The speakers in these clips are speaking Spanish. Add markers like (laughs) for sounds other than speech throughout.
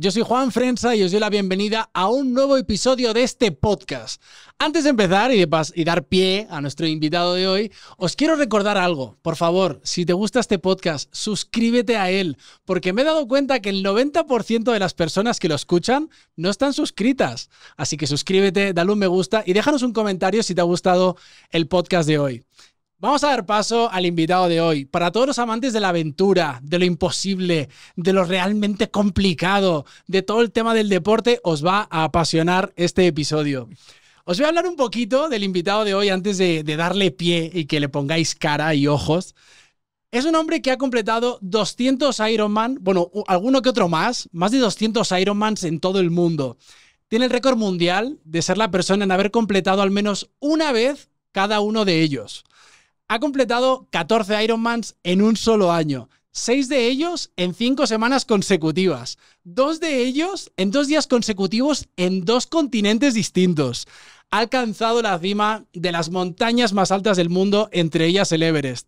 Yo soy Juan Frensa y os doy la bienvenida a un nuevo episodio de este podcast. Antes de empezar y, y dar pie a nuestro invitado de hoy, os quiero recordar algo. Por favor, si te gusta este podcast, suscríbete a él, porque me he dado cuenta que el 90% de las personas que lo escuchan no están suscritas. Así que suscríbete, dale un me gusta y déjanos un comentario si te ha gustado el podcast de hoy. Vamos a dar paso al invitado de hoy. Para todos los amantes de la aventura, de lo imposible, de lo realmente complicado, de todo el tema del deporte, os va a apasionar este episodio. Os voy a hablar un poquito del invitado de hoy antes de, darle pie y que le pongáis cara y ojos. Es un hombre que ha completado 200 Ironman, bueno, alguno que otro más, más de 200 Ironmans en todo el mundo. Tiene el récord mundial de ser la persona en haber completado al menos una vez cada uno de ellos. Ha completado 14 Ironmans en un solo año. Seis de ellos en cinco semanas consecutivas. Dos de ellos en dos días consecutivos en dos continentes distintos. Ha alcanzado la cima de las montañas más altas del mundo, entre ellas el Everest.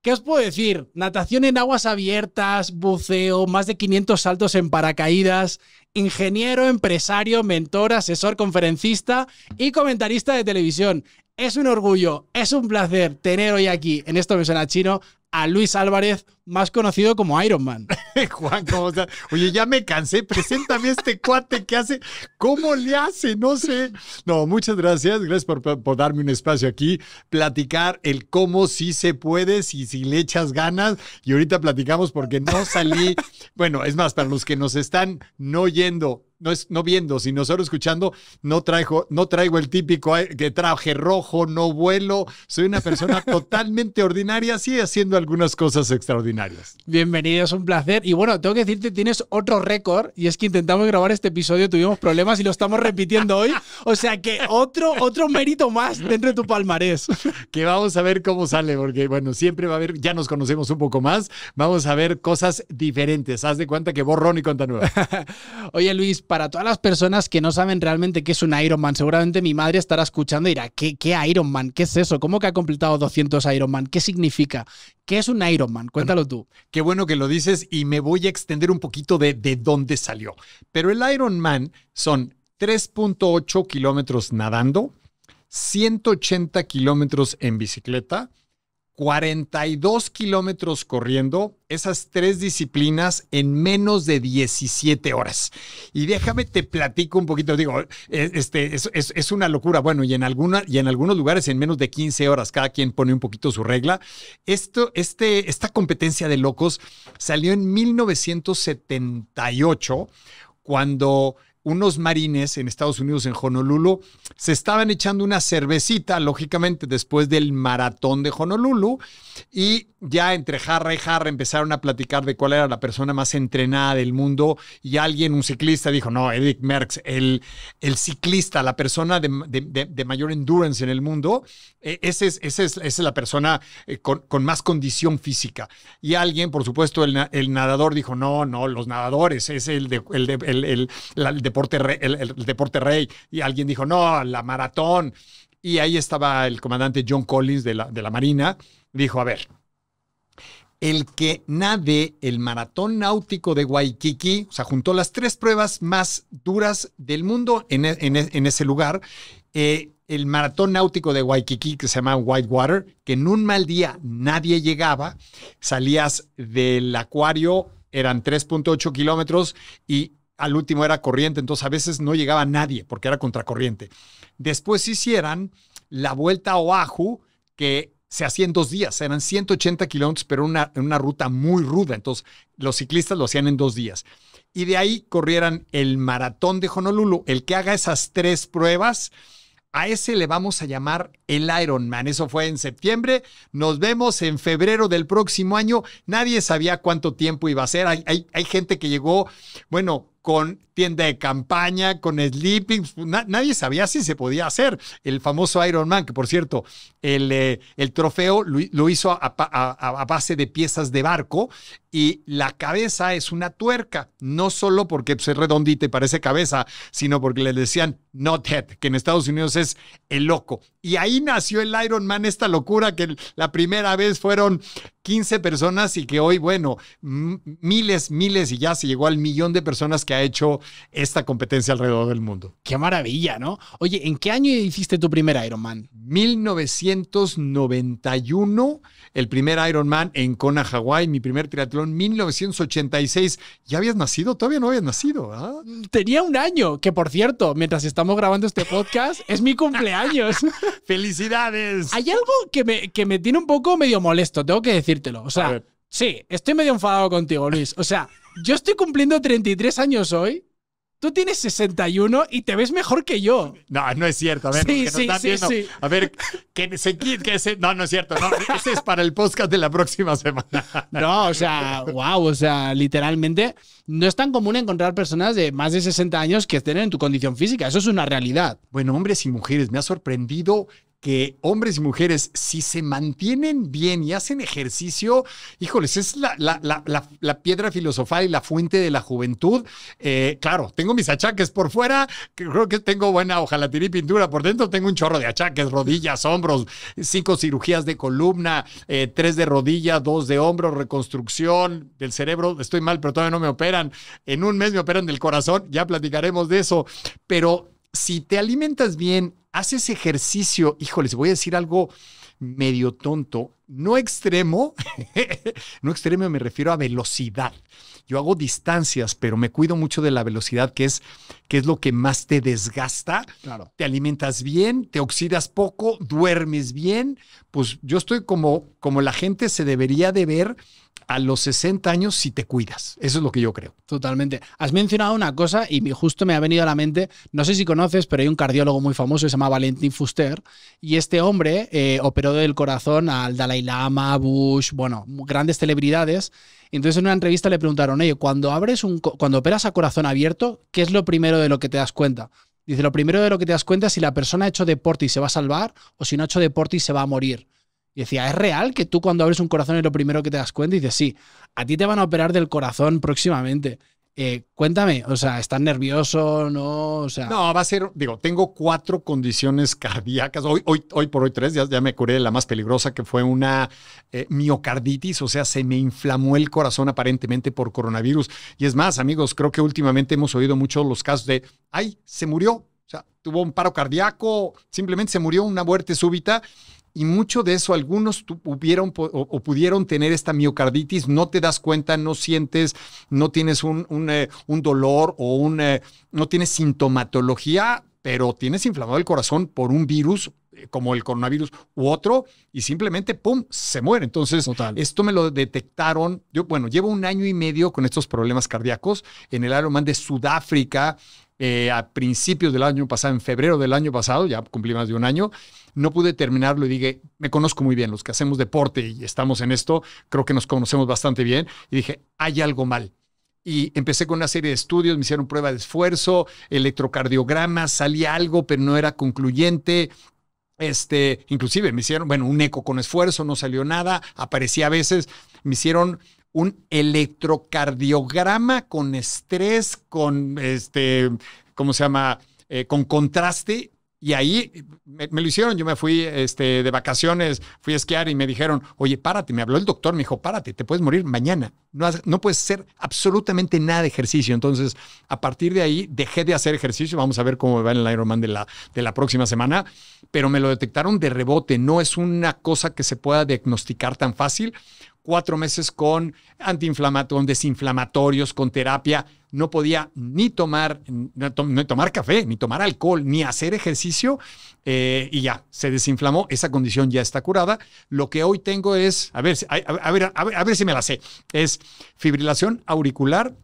¿Qué os puedo decir? Natación en aguas abiertas, buceo, más de 500 saltos en paracaídas, ingeniero, empresario, mentor, asesor, conferencista y comentarista de televisión. Es un orgullo, es un placer tener hoy aquí, en esto me suena chino, a Luis Álvarez, más conocido como Iron Man. (laughs) Juan, ¿cómo estás? Oye, ya me cansé, preséntame este cuate que hace, ¿cómo le hace? No sé. No, muchas gracias, gracias por, darme un espacio aquí, platicar el cómo sí se puede, si, si le echas ganas, y ahorita platicamos porque no salí, (laughs) bueno, es más, para los que nos están no yendo no, es, no viendo, sino solo escuchando, no traigo, no traigo el típico que traje rojo, no vuelo, soy una persona (laughs) totalmente ordinaria, sí haciendo algunas cosas extraordinarias. Bienvenido, es un placer. Y bueno, tengo que decirte, tienes otro récord, y es que intentamos grabar este episodio, tuvimos problemas y lo estamos repitiendo hoy. O sea que otro, otro mérito más dentro de tu palmarés. (laughs) Que vamos a ver cómo sale, porque bueno, siempre va a haber, ya nos conocemos un poco más, vamos a ver cosas diferentes. Haz de cuenta que borrón y cuenta nueva. (laughs) Oye, Luis, para todas las personas que no saben realmente qué es un Ironman, seguramente mi madre estará escuchando y dirá, ¿qué, qué Ironman? ¿Qué es eso? ¿Cómo que ha completado 200 Ironman? ¿Qué significa? ¿Qué es un Ironman? Cuéntalo tú. Qué bueno que lo dices y me voy a extender un poquito de, de dónde salió. Pero el Ironman son 3.8 kilómetros nadando, 180 kilómetros en bicicleta, 42 kilómetros corriendo esas tres disciplinas en menos de 17 horas. Y déjame te platico un poquito, digo, e, este, es, una locura. Bueno, y en, alguna, y en algunos lugares en menos de 15 horas, cada quien pone un poquito su regla. Esto, este, esta competencia de locos salió en 1978, cuando unos marines en Estados Unidos, en Honolulu, se estaban echando una cervecita, lógicamente, después del maratón de Honolulu, y ya entre jarra y jarra empezaron a platicar de cuál era la persona más entrenada del mundo, y alguien, un ciclista, dijo, no, Eric Merckx, el, el ciclista, la persona de, mayor endurance en el mundo, e, ese es, es, esa es la persona eh, con, más condición física. Y alguien, por supuesto, el, nadador dijo, no, no, los nadadores, es el de, deporte, el, deporte rey. Y alguien dijo, no, la maratón. Y ahí estaba el comandante John Collins de la, de la Marina. Dijo, a ver, el que nade el maratón náutico de Waikiki, o sea, juntó las tres pruebas más duras del mundo en, e, e, ese lugar. Eh, el maratón náutico de Waikiki, que se llama Whitewater, que en un mal día nadie llegaba, salías del acuario, eran 3.8 kilómetros y al último era corriente, entonces a veces no llegaba nadie porque era contracorriente. Después hicieran la vuelta a Oahu, que se hacía en dos días, eran 180 kilómetros, pero una, una ruta muy ruda, entonces los ciclistas lo hacían en dos días. Y de ahí corrieran el maratón de Honolulu. El que haga esas tres pruebas, a ese le vamos a llamar el Ironman. Eso fue en septiembre. Nos vemos en febrero del próximo año. Nadie sabía cuánto tiempo iba a ser. hay gente que llegó, bueno, con tienda de campaña, con sleeping. Pues, nadie sabía si se podía hacer. El famoso Iron Man, que por cierto, el, eh, el trofeo lo, hizo a, base de piezas de barco y la cabeza es una tuerca, no solo porque pues, es redondita y parece cabeza, sino porque le decían not head, que en Estados Unidos es el loco. Y ahí nació el Iron Man, esta locura que la primera vez fueron 15 personas y que hoy, bueno, miles, miles y ya se llegó al millón de personas que ha hecho esta competencia alrededor del mundo. Qué maravilla, ¿no? Oye, ¿en qué año hiciste tu primer Iron Man? 1991, el primer Iron Man en Kona, Hawái, mi primer triatlón, 1986. ¿Ya habías nacido? Todavía no habías nacido, Tenía un año, que por cierto, mientras estamos grabando este podcast, es mi cumpleaños. (laughs) (laughs) ¡Felicidades! Hay algo que me, que me tiene un poco medio molesto, tengo que decírtelo. O sea, sí, estoy medio enfadado contigo, Luis. O sea, yo estoy cumpliendo 33 años hoy Tú tienes 61 y te ves mejor que yo. No, no es cierto. A ver, no A ver, que se, No, no es cierto. ese es para el podcast de la próxima semana. No, o sea, wow. O sea, literalmente no es tan común encontrar personas de más de 60 años que estén en tu condición física. Eso es una realidad. Bueno, hombres y mujeres, me ha sorprendido que hombres y mujeres, si se mantienen bien y hacen ejercicio, híjoles, es la, piedra filosofal y la fuente de la juventud. Eh, claro, tengo mis achaques por fuera, creo que tengo buena ojalá y pintura, por dentro tengo un chorro de achaques, rodillas, hombros, cinco cirugías de columna, eh, tres de rodilla, dos de hombro, reconstrucción del cerebro, estoy mal, pero todavía no me operan. En un mes me operan del corazón, ya platicaremos de eso, pero si te alimentas bien, haces ejercicio, híjoles, voy a decir algo medio tonto, no extremo, (laughs) no extremo me refiero a velocidad. Yo hago distancias, pero me cuido mucho de la velocidad, que es, que es lo que más te desgasta. Claro. Te alimentas bien, te oxidas poco, duermes bien. Pues yo estoy como, como la gente se debería de ver a los 60 años si te cuidas. Eso es lo que yo creo. Totalmente. Has mencionado una cosa y justo me ha venido a la mente, no sé si conoces, pero hay un cardiólogo muy famoso que se llama Valentín Fuster y este hombre eh, operó del corazón al Dalai Lama, Bush, bueno, grandes celebridades. Entonces en una entrevista le preguntaron, oye, cuando abres un, cuando operas a corazón abierto, ¿qué es lo primero de lo que te das cuenta? Dice, lo primero de lo que te das cuenta es si la persona ha hecho deporte y se va a salvar o si no ha hecho deporte y se va a morir decía, ¿es real que tú cuando abres un corazón es lo primero que te das cuenta? Y dices, sí, a ti te van a operar del corazón próximamente. Eh, cuéntame, o sea, ¿estás nervioso? No, o sea. No, va a ser, digo, tengo cuatro condiciones cardíacas. Hoy, hoy, hoy por hoy tres, ya, ya me curé la más peligrosa, que fue una eh, miocarditis, o sea, se me inflamó el corazón aparentemente por coronavirus. Y es más, amigos, creo que últimamente hemos oído mucho los casos de, ay, se murió, o sea, tuvo un paro cardíaco, simplemente se murió una muerte súbita y mucho de eso algunos tuvieron o, pudieron tener esta miocarditis, no te das cuenta, no sientes, no tienes un, un, eh, dolor o un, eh, no tienes sintomatología, pero tienes inflamado el corazón por un virus eh, como el coronavirus u otro y simplemente, ¡pum!, se muere. Entonces, esto me lo detectaron. Yo, bueno, llevo un año y medio con estos problemas cardíacos en el Ironman de Sudáfrica eh, a principios del año pasado, en febrero del año pasado, ya cumplí más de un año, no pude terminarlo y dije, me conozco muy bien, los que hacemos deporte y estamos en esto, creo que nos conocemos bastante bien, y dije, hay algo mal. Y empecé con una serie de estudios, me hicieron prueba de esfuerzo, electrocardiograma, salía algo, pero no era concluyente. Este, inclusive me hicieron, bueno, un eco con esfuerzo, no salió nada, aparecía a veces, me hicieron un electrocardiograma con estrés, con este, ¿cómo se llama? Eh, con contraste. Y ahí me, lo hicieron, yo me fui este, de vacaciones, fui a esquiar y me dijeron, oye, párate, me habló el doctor, me dijo, párate, te puedes morir mañana, no, puedes hacer absolutamente nada de ejercicio. Entonces, a partir de ahí, dejé de hacer ejercicio, vamos a ver cómo me va en el Ironman de la, de la próxima semana, pero me lo detectaron de rebote, no es una cosa que se pueda diagnosticar tan fácil, cuatro meses con antiinflamatorios, desinflamatorios, con terapia. No podía ni tomar, ni tomar café, ni tomar alcohol, ni hacer ejercicio. Eh, y ya, se desinflamó. Esa condición ya está curada. Lo que hoy tengo es, a ver, ver, a ver, a ver si me la sé, es fibrilación auricular,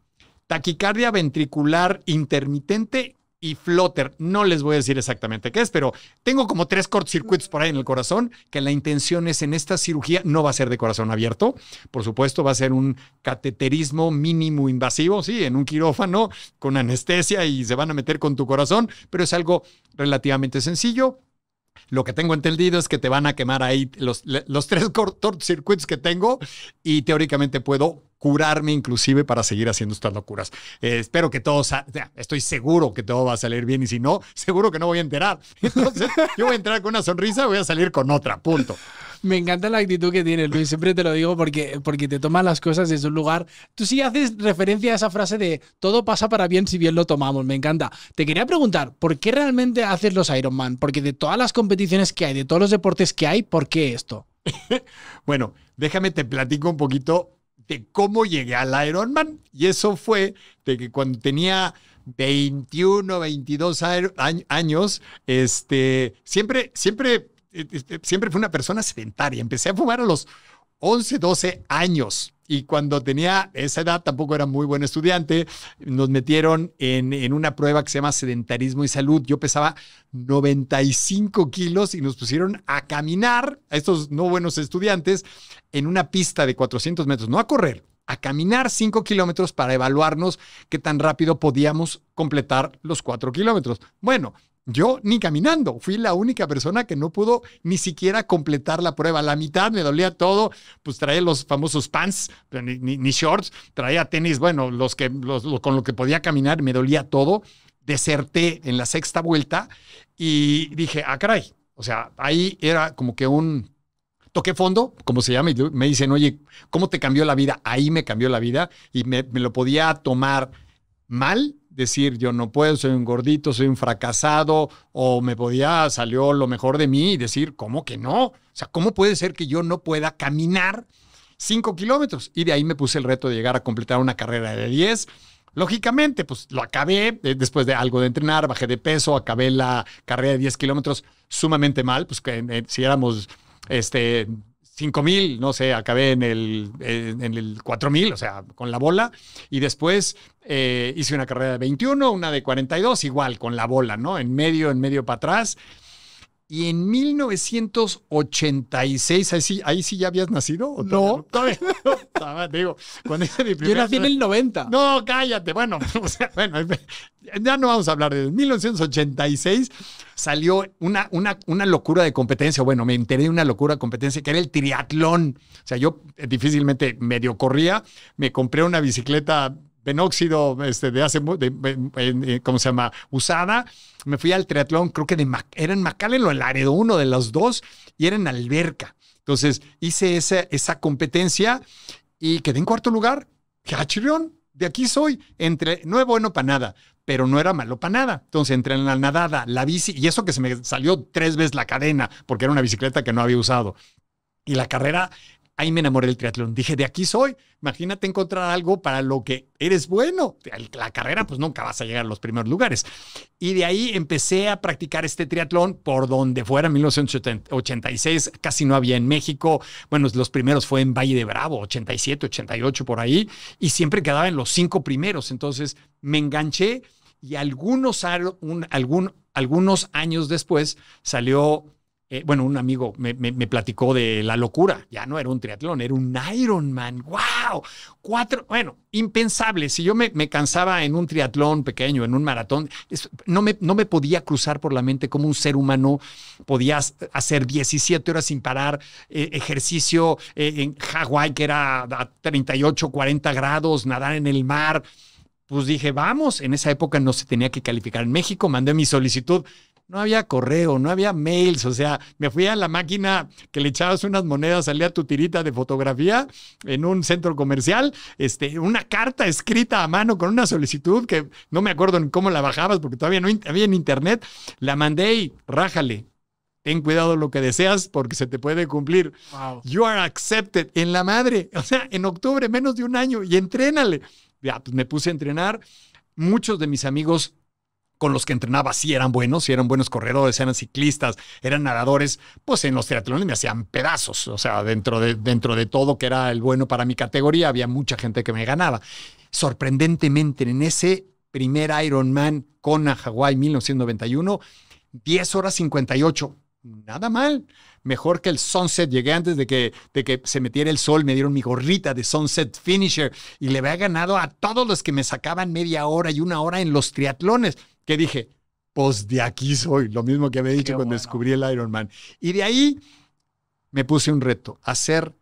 taquicardia ventricular intermitente y Flutter. No les voy a decir exactamente qué es, pero tengo como tres cortocircuitos por ahí en el corazón, que la intención es en esta cirugía no va a ser de corazón abierto, por supuesto, va a ser un cateterismo mínimo invasivo, sí, en un quirófano con anestesia y se van a meter con tu corazón, pero es algo relativamente sencillo, lo que tengo entendido es que te van a quemar ahí los, los tres cortocircuitos que tengo y teóricamente puedo curarme inclusive para seguir haciendo estas locuras. Eh, espero que todo, estoy seguro que todo va a salir bien y si no, (laughs) seguro que no voy a enterar. (laughs) Entonces, yo voy a entrar con una sonrisa, voy a salir con otra, punto. Me encanta la actitud que tienes, Luis. Siempre te lo digo porque, porque te tomas las cosas desde un lugar. Tú sí haces referencia a esa frase de todo pasa para bien si bien lo tomamos. Me encanta. Te quería preguntar, ¿por qué realmente haces los Ironman? Porque de todas las competiciones que hay, de todos los deportes que hay, ¿por qué esto? (laughs) bueno, déjame te platico un poquito de cómo llegué al Ironman. Y eso fue de que cuando tenía 21, 22 años, este, siempre, siempre, eh, este, siempre fui una persona sedentaria. Empecé a fumar a los 11, 12 años. Y cuando tenía esa edad, tampoco era muy buen estudiante, nos metieron en, en, una prueba que se llama sedentarismo y salud. Yo pesaba 95 kilos y nos pusieron a caminar a estos no buenos estudiantes en una pista de 400 metros, no a correr, a caminar 5 kilómetros para evaluarnos qué tan rápido podíamos completar los 4 kilómetros. Bueno, yo ni caminando, fui la única persona que no pudo ni siquiera completar la prueba. La mitad me dolía todo, pues traía los famosos pants, ni, shorts, traía tenis, bueno, los que con lo que podía caminar me dolía todo. Deserté en la sexta vuelta y dije, ah, caray. O sea, ahí era como que un toque fondo, como se llama, y me dicen, oye, ¿cómo te cambió la vida? Ahí me cambió la vida y me lo podía tomar mal decir yo no puedo, soy un gordito, soy un fracasado, o me podía, salió lo mejor de mí y decir, ¿cómo que no? O sea, ¿cómo puede ser que yo no pueda caminar 5 kilómetros? Y de ahí me puse el reto de llegar a completar una carrera de 10. Lógicamente, pues lo acabé eh, después de algo de entrenar, bajé de peso, acabé la carrera de 10 kilómetros sumamente mal, pues que eh, si éramos este, 5000 mil, no sé, acabé en el, en el 4 mil, o sea, con la bola. Y después eh, hice una carrera de 21, una de 42, igual, con la bola, ¿no? En medio, en medio para atrás. Y en 1986, ahí sí, ya habías nacido. no, no. digo, cuando Yo nací en el 90. No, cállate. (laughs) Bueno, ya no vamos a hablar de eso. En 1986 salió una, una, una locura de competencia. Bueno, me enteré de una locura de competencia que era el triatlón. O sea, yo difícilmente medio corría. Me compré una bicicleta benóxido este, de hace, eh, ¿cómo se llama? Usada. Me fui al triatlón, creo que de era en McAllen o en Laredo, uno de los dos, y era en Alberca. Entonces hice esa, esa competencia y quedé en cuarto lugar. ¡Cachirrión! Ah, de aquí soy. Entre, no es bueno para nada, pero no era malo para nada. Entonces, entre la nadada, la bici, y eso que se me salió tres veces la cadena, porque era una bicicleta que no había usado. Y la carrera ahí me enamoré del triatlón. Dije, de aquí soy. Imagínate encontrar algo para lo que eres bueno. La carrera, pues nunca vas a llegar a los primeros lugares. Y de ahí empecé a practicar este triatlón por donde fuera, en 1986. Casi no había en México. Bueno, los primeros fue en Valle de Bravo, 87, 88, por ahí. Y siempre quedaba en los cinco primeros. Entonces me enganché y algunos, algunos años después salió eh, bueno, un amigo me, platicó de la locura. Ya no era un triatlón, era un Ironman. ¡Wow! Cuatro, bueno, impensable. Si yo me, cansaba en un triatlón pequeño, en un maratón, no, no, me, podía cruzar por la mente cómo un ser humano podía hacer 17 horas sin parar, eh, ejercicio eh, en Hawái, que era a 38, 40 grados, nadar en el mar. Pues dije, vamos, en esa época no se tenía que calificar en México, mandé mi solicitud no había correo, no había mails, o sea, me fui a la máquina que le echabas unas monedas, salía tu tirita de fotografía en un centro comercial, este, una carta escrita a mano con una solicitud que no me acuerdo ni cómo la bajabas porque todavía no había en internet, la mandé y rájale. Ten cuidado lo que deseas porque se te puede cumplir. Wow. You are accepted en la madre. (laughs) O sea, en octubre, menos de un año, y entrénale. Ya, pues me puse a entrenar. Muchos de mis amigos con los que entrenaba sí eran buenos, sí eran buenos corredores, eran ciclistas, eran nadadores, pues en los triatlones me hacían pedazos. O sea, dentro de, dentro de todo que era el bueno para mi categoría, había mucha gente que me ganaba. Sorprendentemente, en ese primer Ironman con Hawái 1991, 10 horas 58, nada mal. Mejor que el sunset. Llegué antes de que, de que se metiera el sol, me dieron mi gorrita de sunset finisher y le había ganado a todos los que me sacaban media hora y una hora en los triatlones que dije, pues de aquí soy, lo mismo que había dicho cuando descubrí el Iron Man. Y de ahí me puse un reto, hacer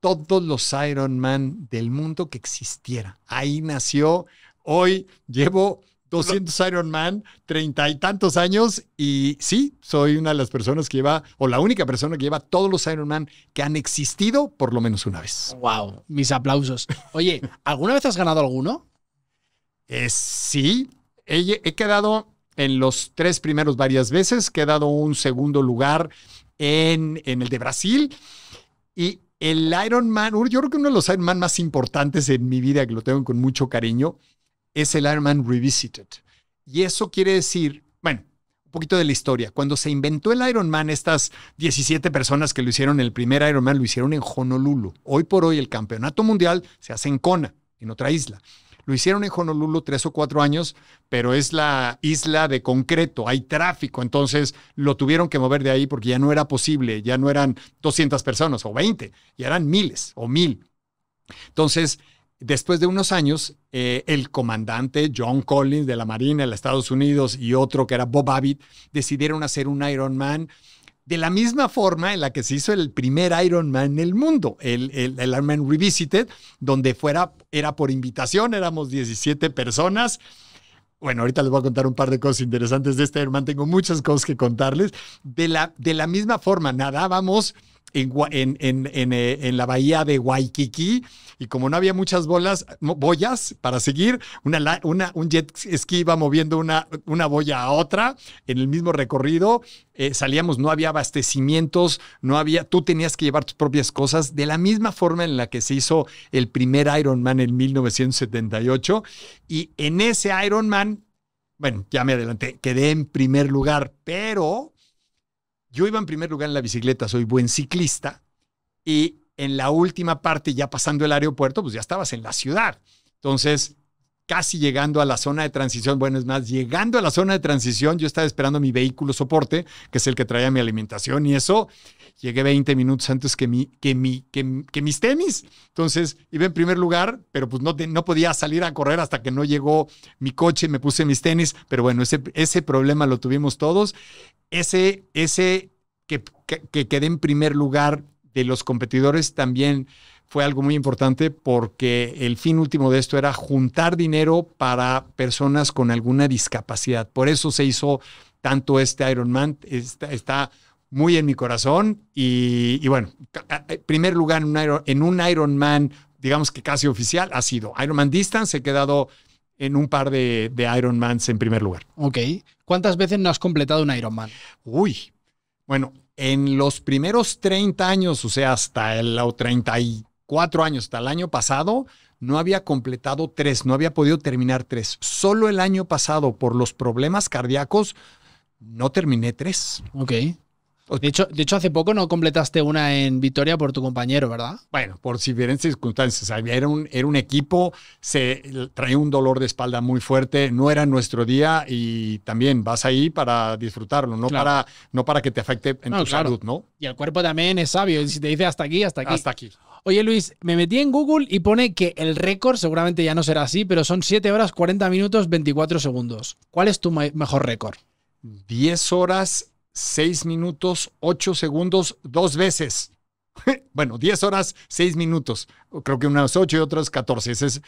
todos los Iron Man del mundo que existiera. Ahí nació, hoy llevo 200 Iron Man, treinta y tantos años y sí, soy una de las personas que lleva, o la única persona que lleva todos los Iron Man que han existido por lo menos una vez. ¡Wow! Mis aplausos. Oye, ¿alguna vez has ganado alguno? es eh, sí, he, quedado en los tres primeros varias veces, he quedado un segundo lugar en, el de Brasil. Y el Iron Man, yo creo que uno de los Iron Man más importantes en mi vida, que lo tengo con mucho cariño, es el Iron Man Revisited. Y eso quiere decir, bueno, un poquito de la historia. Cuando se inventó el Iron Man, estas 17 personas que lo hicieron, el primer Iron Man lo hicieron en Honolulu. Hoy por hoy el campeonato mundial se hace en Kona, en otra isla. Lo hicieron en Honolulu tres o cuatro años, pero es la isla de concreto, hay tráfico, entonces lo tuvieron que mover de ahí porque ya no era posible, ya no eran 200 personas o 20, ya eran miles o mil. Entonces, después de unos años, eh, el comandante John Collins de la Marina de los Estados Unidos y otro que era Bob Abbott decidieron hacer un Ironman de la misma forma en la que se hizo el primer Iron Man en el mundo, el, el, Iron Man Revisited, donde fuera, era por invitación, éramos 17 personas. Bueno, ahorita les voy a contar un par de cosas interesantes de este Iron Man, tengo muchas cosas que contarles. De la, de la misma forma, nadábamos eh, en, la bahía de Waikiki y como no había muchas bolas, boyas para seguir, un jet ski iba moviendo una, una boya a otra en el mismo recorrido. Eh, salíamos, no había abastecimientos, no había, tú tenías que llevar tus propias cosas, de la misma forma en la que se hizo el primer Ironman en 1978. Y en ese Ironman, bueno, ya me adelanté, quedé en primer lugar, pero yo iba en primer lugar en la bicicleta, soy buen ciclista, y en la última parte, ya pasando el aeropuerto, pues ya estabas en la ciudad. Entonces, casi llegando a la zona de transición, bueno, es más, llegando a la zona de transición, yo estaba esperando mi vehículo soporte, que es el que traía mi alimentación y eso, llegué 20 minutos antes que, mi, que, mi, que, que mis tenis. Entonces iba en primer lugar, pero pues no, no podía salir a correr hasta que no llegó mi coche, me puse mis tenis, pero bueno, ese, ese problema lo tuvimos todos. Ese, ese que, que quedé en primer lugar de los competidores también fue algo muy importante porque el fin último de esto era juntar dinero para personas con alguna discapacidad. Por eso se hizo tanto este Ironman. está muy en mi corazón. Y, bueno, primer lugar en un, en Ironman, digamos que casi oficial, ha sido Ironman Distance. He quedado en un par de, de Ironmans en primer lugar. Ok. ¿Cuántas veces no has completado un Ironman? Uy. Bueno, en los primeros 30 años, o sea, hasta el 34 años, hasta el año pasado, no había completado tres, no había podido terminar tres. Solo el año pasado, por los problemas cardíacos, no terminé tres. Ok. De hecho, hace poco no completaste una en Vitoria por tu compañero, ¿verdad? Bueno, por diferentes circunstancias. Era un, equipo, se traía un dolor de espalda muy fuerte, no era nuestro día y también vas ahí para disfrutarlo, no, para, no para que te afecte en tu salud, ¿no? Y el cuerpo también es sabio, y si te dice hasta aquí, hasta aquí. Hasta aquí. Oye Luis, me metí en Google y pone que el récord, seguramente ya no será así, pero son 7 horas 40 minutos 24 segundos. ¿Cuál es tu mejor récord? 10 horas Seis minutos ocho segundos dos veces. (laughs) Bueno, 10 horas, seis minutos. Creo que unas ocho y otras 14. Ese es,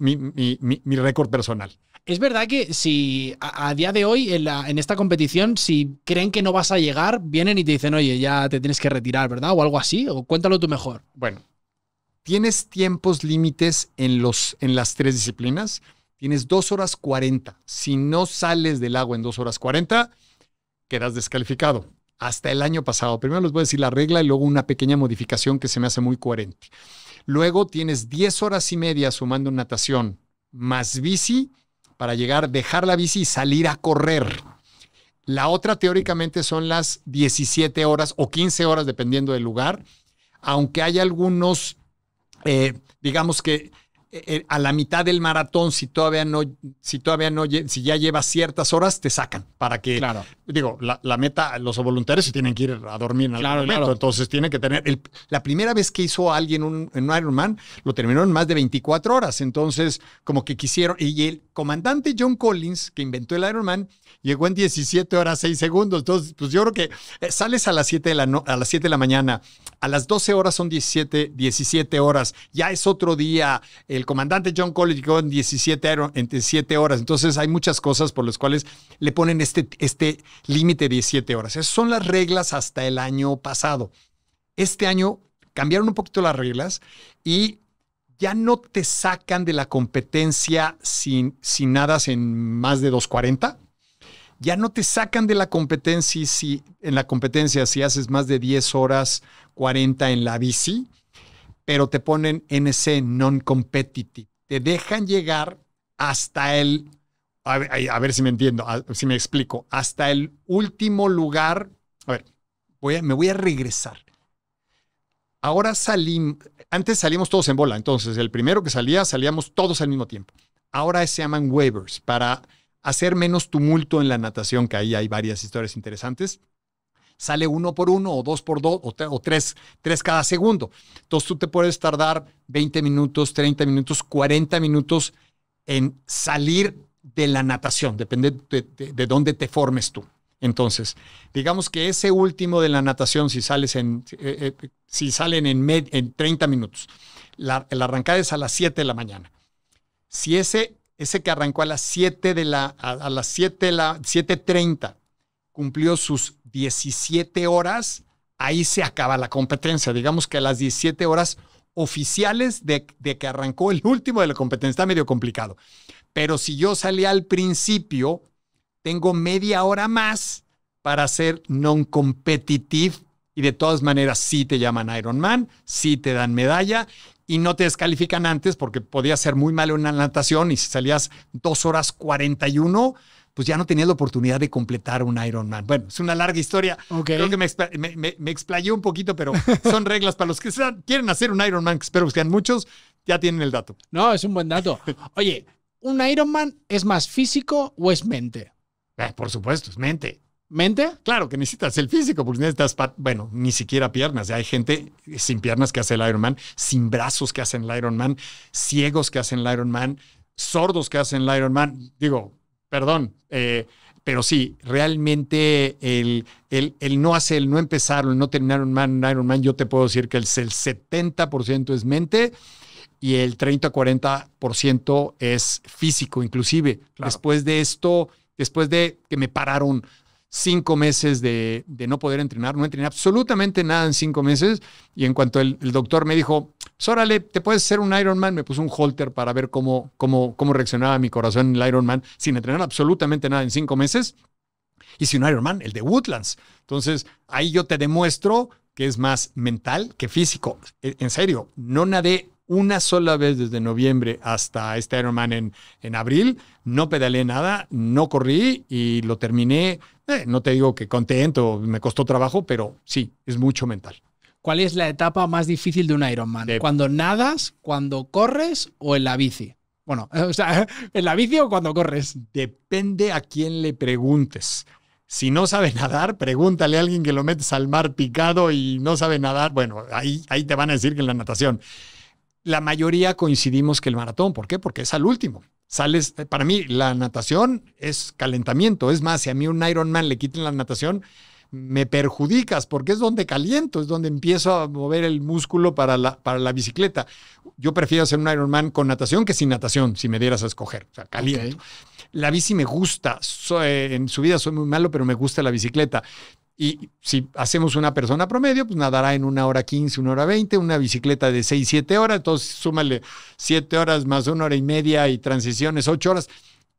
mi, récord personal. Es verdad que si a, día de hoy en, esta competición, si creen que no vas a llegar, vienen y te dicen, oye, ya te tienes que retirar, ¿verdad? O algo así, o cuéntalo tú mejor. Bueno, tienes tiempos límites en, los, en las tres disciplinas. Tienes dos horas 40. Si no sales del agua en dos horas 40, quedas descalificado. Hasta el año pasado. Primero les voy a decir la regla y luego una pequeña modificación que se me hace muy coherente. Luego tienes 10 horas y media sumando natación más bici para llegar, dejar la bici y salir a correr. La otra teóricamente son las 17 horas o 15 horas, dependiendo del lugar, aunque hay algunos, eh, digamos que eh, a la mitad del maratón, si todavía no, si todavía no, si ya llevas ciertas horas, te sacan para que, digo, la, meta, los voluntarios se tienen que ir a dormir en momento, entonces tiene que tener, la primera vez que hizo alguien un, en Ironman, lo terminó en más de 24 horas, entonces como que quisieron, y el comandante John Collins, que inventó el Ironman, llegó en 17 horas 6 segundos, entonces pues yo creo que eh, sales a las 7 de la, a las 7 de la mañana, a las 12 horas son 17, 17 horas, ya es otro día, el el comandante John Cole llegó en 17, en 7 horas. Entonces hay muchas cosas por las cuales le ponen este, este límite de 17 horas. Esas son las reglas hasta el año pasado. Este año cambiaron un poquito las reglas y ya no te sacan de la competencia sin, sin nada en más de 240 ya no te sacan de la competencia si en la competencia si haces más de 10 horas 40 en la bici pero te ponen NC, non-competitive. Te dejan llegar hasta el, a ver, a ver si me entiendo, si me explico, hasta el último lugar. A ver, voy me voy a regresar. Ahora salimos, antes salíamos todos en bola, entonces el primero que salía salíamos todos al mismo tiempo. Ahora se llaman waivers para hacer menos tumulto en la natación, que ahí hay varias historias interesantes sale uno por uno o dos por dos o, tres, tres cada segundo. Entonces tú te puedes tardar 20 minutos, 30 minutos, 40 minutos en salir de la natación, depende de, dónde te formes tú. Entonces, digamos que ese último de la natación, si sales en, si eh, eh, salen en, en 30 minutos, la, el arrancar es a las 7 de la mañana. Si ese, ese que arrancó a las 7 de la, las 7 de la, 7.30 cumplió sus 17 horas, ahí se acaba la competencia. Digamos que a las 17 horas oficiales de, que arrancó el último de la competencia. Está medio complicado. Pero si yo salía al principio, tengo media hora más para ser non-competitive y de todas maneras sí te llaman Ironman, sí te dan medalla y no te descalifican antes porque podías ser muy malo en la natación y si salías dos horas 41 pues ya no tenía la oportunidad de completar un Iron Man Bueno, es una larga historia. Creo que me, explayó un poquito, pero son reglas para los que quieren hacer un Ironman, que espero que sean muchos, ya tienen el dato. No, es un buen dato. Oye, ¿un Iron Man es más físico o es mente? Ah, por supuesto, es mente. ¿Mente? Claro, que necesitas el físico, porque necesitas, bueno, ni siquiera piernas. hay gente sin piernas que hace el Ironman, sin brazos que hacen el Man ciegos que hacen el Man sordos que hacen el Man Digo, perdón. Eh, pero sí, realmente el, el, el, no hacer, el no empezar, el no terminar un man, Iron Man, yo te puedo decir que el, 70% es mente y el 30-40% es físico, inclusive. Después de esto, después de que me pararon cinco meses de, no poder entrenar, no entrené absolutamente nada en cinco meses y en cuanto el, el doctor me dijo, pues, órale, te puedes hacer un Ironman. Me puse un holter para ver cómo, cómo, cómo reaccionaba mi corazón en el Ironman sin entrenar absolutamente nada en cinco meses. Hice un Ironman, el de Woodlands. Entonces, ahí yo te demuestro que es más mental que físico. E, en serio, no nadé una sola vez desde noviembre hasta este Ironman en, en abril. No pedaleé nada, no corrí y lo terminé. Eh, no te digo que contento, me costó trabajo, pero sí, es mucho mental. ¿Cuál es la etapa más difícil de un Ironman? ¿Cuando nadas, cuando corres o en la bici? Bueno, (laughs) o sea, ¿en la bici o cuando corres? Depende a quién le preguntes. Si no sabe nadar, pregúntale a alguien que lo metes al mar picado y no sabe nadar. Bueno, ahí, ahí te van a decir que en la natación. La mayoría coincidimos que el maratón. ¿Por qué? Porque es al último. Sales, eh, para mí, la natación es calentamiento. Es más, si a mí un Ironman le quiten la natación, me perjudicas porque es donde caliento, es donde empiezo a mover el músculo para la, para la bicicleta. Yo prefiero hacer un Ironman con natación que sin natación, si me dieras a escoger. O sea, caliento. La bici me gusta. Eh, en su vida soy muy malo, pero me gusta la bicicleta. Y si hacemos una persona promedio, pues nadará en una hora quince, una hora veinte, una bicicleta de seis, siete horas. Entonces, súmale siete horas más una hora y media y transiciones, ocho horas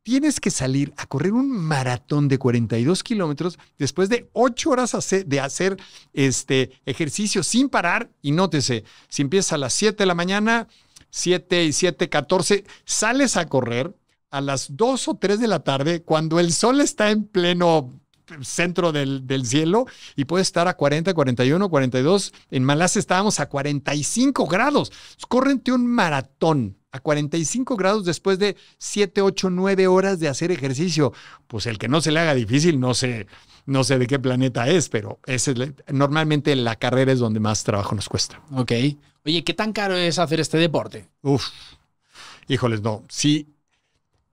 tienes que salir a correr un maratón de 42 kilómetros después de 8 horas de hacer este ejercicio sin parar. Y nótese, si empiezas a las 7 de la mañana, 7 y 7, 14, sales a correr a las 2 o 3 de la tarde cuando el sol está en pleno centro del, cielo y puede estar a 40, 41, 42. En Malasia estábamos a 45 grados. Corrente un maratón a 45 grados después de 7, 8, 9 horas de hacer ejercicio. Pues el que no se le haga difícil, no sé, no sé de qué planeta es, pero ese, normalmente la carrera es donde más trabajo nos cuesta. Ok. Oye, ¿qué tan caro es hacer este deporte? Uf, híjoles, no. Sí,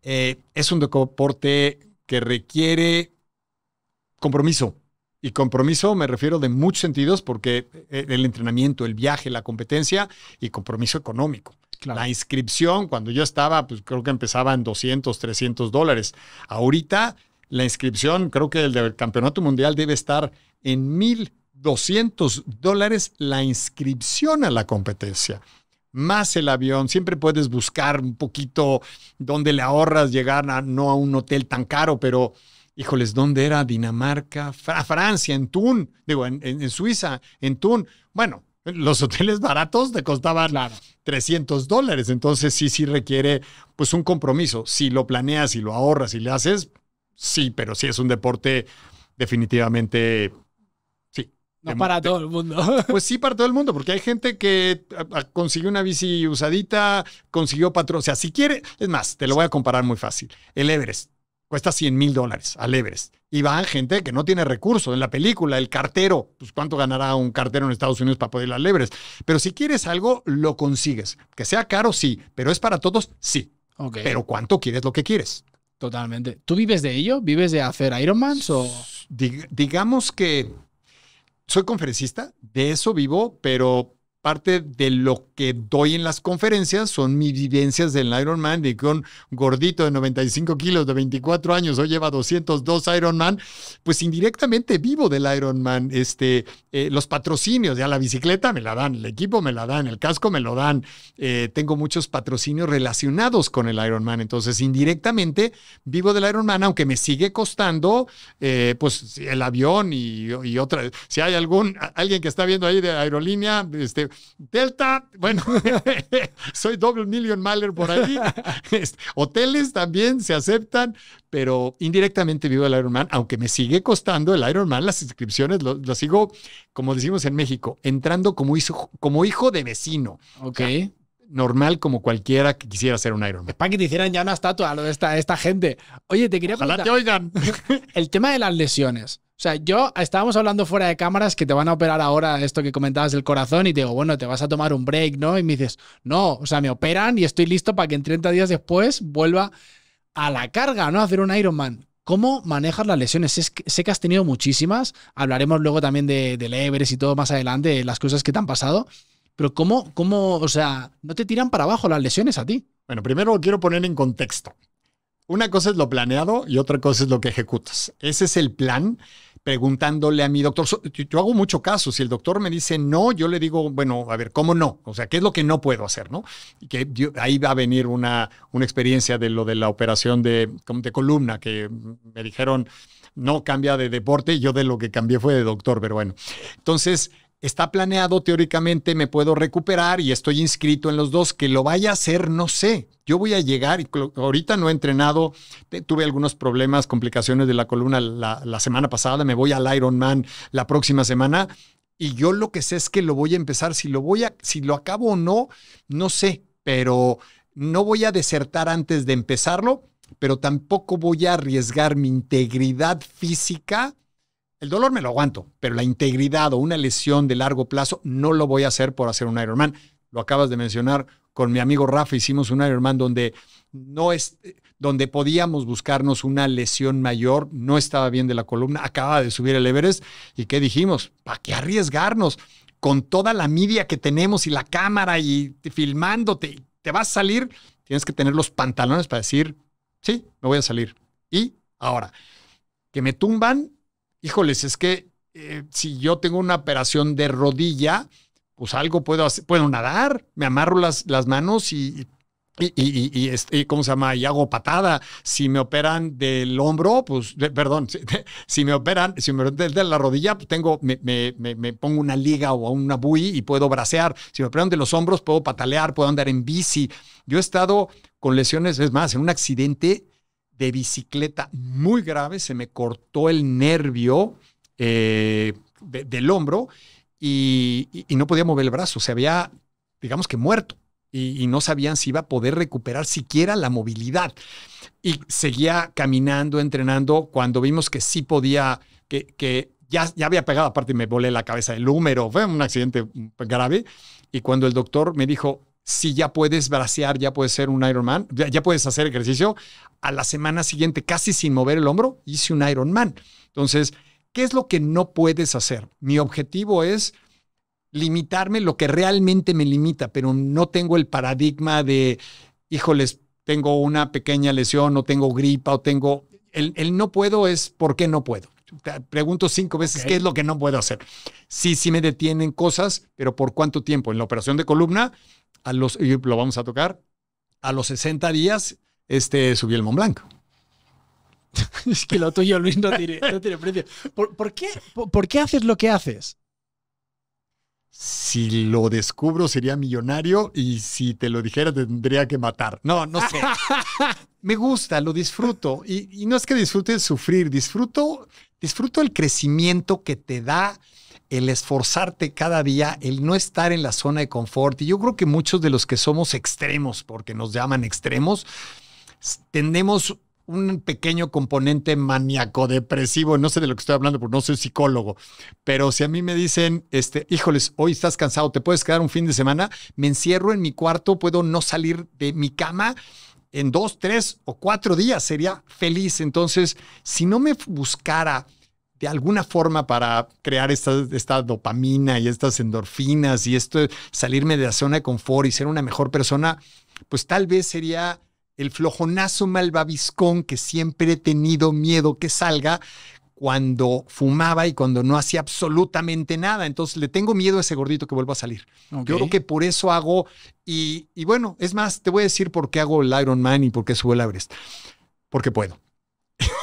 eh, es un deporte que requiere compromiso. Y compromiso me refiero de muchos sentidos porque eh, el entrenamiento, el viaje, la competencia y compromiso económico. La inscripción, cuando yo estaba, pues creo que empezaba en 200, 300 dólares. Ahorita la inscripción, creo que el del Campeonato Mundial debe estar en 1.200 dólares la inscripción a la competencia más el avión. Siempre puedes buscar un poquito dónde le ahorras llegar, a, no a un hotel tan caro, pero híjoles, ¿dónde era? Dinamarca, Francia, en Tun, digo, en, Suiza, en Tun. Bueno, los hoteles baratos te costaban 300 dólares, entonces sí, sí requiere pues un compromiso. Si lo planeas, si lo ahorras, y le haces, sí, pero sí es un deporte definitivamente no para todo el mundo. (laughs) Pues sí, para todo el mundo, porque hay gente que eh, ah, consiguió una bici usadita, consiguió patrocinio. O sea, si quiere, es más, te lo voy a comparar muy fácil. El Everest cuesta 100 mil dólares al Everest. Y van gente que no tiene recursos. En la película, el cartero, pues cuánto ganará un cartero en Estados Unidos para poder ir al Pero si quieres algo, lo consigues. Que sea caro, sí. Pero es para todos, sí. Pero cuánto quieres lo que quieres. Totalmente. ¿Tú vives de ello? ¿Vives de hacer Ironmans o...? digamos que soy conferencista, de eso vivo, pero parte de lo que doy en las conferencias son mis vivencias del Ironman, de que un gordito de 95 kilos, de 24 años, hoy lleva 202 Ironman, pues indirectamente vivo del Ironman. Este, eh, los patrocinios, ya la bicicleta me la dan, el equipo me la dan, el casco me lo dan. Eh, tengo muchos patrocinios relacionados con el Ironman, entonces indirectamente vivo del Ironman, aunque me sigue costando eh, pues el avión y, y otra. Si hay algún, alguien que está viendo ahí de aerolínea, este, Delta, bueno, (laughs) soy Double Million Miler por ahí. Este, hoteles también se aceptan, pero indirectamente vivo el Ironman, aunque me sigue costando el Ironman las inscripciones, lo, sigo, como decimos en México, entrando como, hijo, como hijo de vecino. Ok. normal como cualquiera que quisiera ser un Ironman. Es para que te hicieran ya una estatua a lo esta, gente. Oye, te quería Ojalá preguntar. Te oigan. El tema de las lesiones. O sea, yo estábamos hablando fuera de cámaras que te van a operar ahora esto que comentabas del corazón y te digo, bueno, te vas a tomar un break, ¿no? Y me dices, no, o sea, me operan y estoy listo para que en 30 días después vuelva a la carga, ¿no? A hacer un Ironman. ¿Cómo manejas las lesiones? sé que has tenido muchísimas. Hablaremos luego también de, levers y todo más adelante, las cosas que te han pasado. Pero ¿cómo, cómo, o sea, no te tiran para abajo las lesiones a ti? Bueno, primero lo quiero poner en contexto. Una cosa es lo planeado y otra cosa es lo que ejecutas. Ese es el plan preguntándole a mi doctor. Yo hago mucho caso. Si el doctor me dice no, yo le digo, bueno, a ver, ¿cómo no? O sea, ¿qué es lo que no puedo hacer? ¿no? Y que ahí va a venir una, una experiencia de lo de la operación de, de columna, que me dijeron, no cambia de deporte, yo de lo que cambié fue de doctor, pero bueno. Entonces, está planeado teóricamente, me puedo recuperar y estoy inscrito en los dos. Que lo vaya a hacer, no sé. Yo voy a llegar, y ahorita no he entrenado, tuve algunos problemas, complicaciones de la columna la, semana pasada, me voy al Ironman la próxima semana. Y yo lo que sé es que lo voy a empezar. Si lo voy a, si lo acabo o no, no sé, pero no voy a desertar antes de empezarlo, pero tampoco voy a arriesgar mi integridad física el dolor me lo aguanto, pero la integridad o una lesión de largo plazo no lo voy a hacer por hacer un Ironman. Lo acabas de mencionar, con mi amigo Rafa hicimos un Ironman donde no es donde podíamos buscarnos una lesión mayor, no estaba bien de la columna, acaba de subir el Everest y qué dijimos, ¿para qué arriesgarnos? Con toda la media que tenemos y la cámara y filmándote, te vas a salir, tienes que tener los pantalones para decir, sí, me voy a salir. Y ahora, que me tumban, híjoles, es que eh, si yo tengo una operación de rodilla, pues algo puedo hacer, puedo nadar, me amarro las, las manos y, y, y, este, ¿cómo se llama? Y hago patada. Si me operan del hombro, pues, perdón, (laughs) si, me operan, si me operan de la rodilla, pues tengo, me, pongo una liga o una bui y puedo bracear. Si me operan de los hombros, puedo patalear, puedo andar en bici. Yo he estado con lesiones, es más, en un accidente de bicicleta muy grave, se me cortó el nervio eh, del hombro y, no podía mover el brazo, se había, digamos que muerto. Y, no sabían si iba a poder recuperar siquiera la movilidad. Y seguía caminando, entrenando, cuando vimos que sí podía, que, ya, ya, había pegado, aparte me volé la cabeza del húmero, fue un accidente grave. Y cuando el doctor me dijo, si ya puedes bracear, ya puedes ser un Ironman, ya, ya puedes hacer ejercicio, a la semana siguiente, casi sin mover el hombro, hice un Ironman. Entonces, ¿qué es lo que no puedes hacer? Mi objetivo es limitarme lo que realmente me limita, pero no tengo el paradigma de, híjoles, tengo una pequeña lesión o tengo gripa o tengo... El, el no puedo es por qué no puedo pregunto cinco veces qué es lo que no puedo hacer. Sí, sí me detienen cosas, pero ¿por cuánto tiempo? En la operación de columna, a los, lo vamos a tocar, a los 60 días este, subí el Mont Blanc. (laughs) es que lo tuyo, Luis, no tiene, precio. ¿Por, qué, por, qué haces lo que haces? si lo descubro sería millonario y si te lo dijera tendría que matar. No, no sé. (laughs) Me gusta, lo disfruto. Y, y, no es que disfrute sufrir, disfruto Disfruto el crecimiento que te da el esforzarte cada día, el no estar en la zona de confort. Y yo creo que muchos de los que somos extremos, porque nos llaman extremos, tenemos un pequeño componente maníaco, depresivo, no sé de lo que estoy hablando porque no soy psicólogo, pero si a mí me dicen, este, híjoles, hoy estás cansado, te puedes quedar un fin de semana, me encierro en mi cuarto, puedo no salir de mi cama en dos, tres o cuatro días sería feliz. Entonces, si no me buscara de alguna forma para crear esta, esta, dopamina y estas endorfinas y esto, salirme de la zona de confort y ser una mejor persona, pues tal vez sería el flojonazo malvaviscón que siempre he tenido miedo que salga cuando fumaba y cuando no hacía absolutamente nada. Entonces le tengo miedo a ese gordito que vuelva a salir. Yo creo que por eso hago, y, bueno, es más, te voy a decir por qué hago el Iron Man y por qué subo el Everest. Porque puedo. (laughs)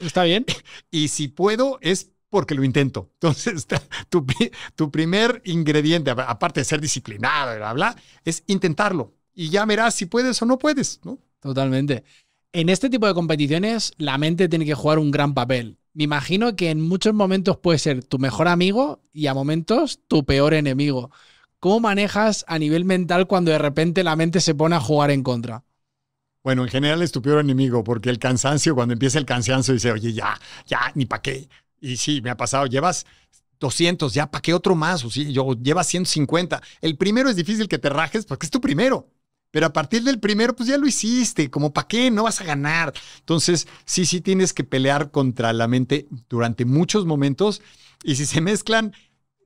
¿Está bien? y si puedo es porque lo intento. (laughs) Entonces, tu, primer ingrediente, aparte de ser disciplinado, bla, bla, es intentarlo. Y ya verás si puedes o no puedes, ¿no? Totalmente. En este tipo de competiciones, la mente tiene que jugar un gran papel me imagino que en muchos momentos puede ser tu mejor amigo y a momentos tu peor enemigo. ¿Cómo manejas a nivel mental cuando de repente la mente se pone a jugar en contra? Bueno, en general es tu peor enemigo, porque el cansancio, cuando empieza el cansancio, dice, oye, ya, ya, ni para qué. Y sí, me ha pasado, llevas 200, ya, ¿para qué otro más? O sí, yo llevas 150. El primero es difícil que te rajes porque es tu primero. Pero a partir del primero, pues ya lo hiciste, como para qué, no vas a ganar. Entonces, sí, sí tienes que pelear contra la mente durante muchos momentos. Y si se mezclan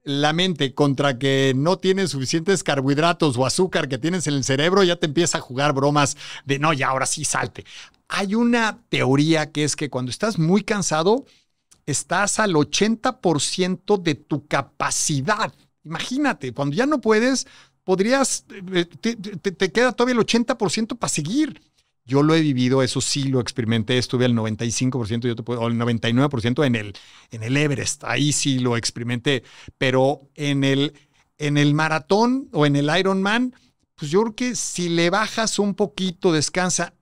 la mente contra que no tienes suficientes carbohidratos o azúcar que tienes en el cerebro, ya te empieza a jugar bromas de no, ya ahora sí salte. Hay una teoría que es que cuando estás muy cansado, estás al 80% de tu capacidad. Imagínate, cuando ya no puedes, podrías, eh, te, queda todavía el 80% para seguir. Yo lo he vivido, eso sí lo experimenté, estuve al 95%, yo te puedo, o el 99% en el, en el Everest, ahí sí lo experimenté, pero en el, en el maratón o en el Ironman, pues yo creo que si le bajas un poquito, descansa,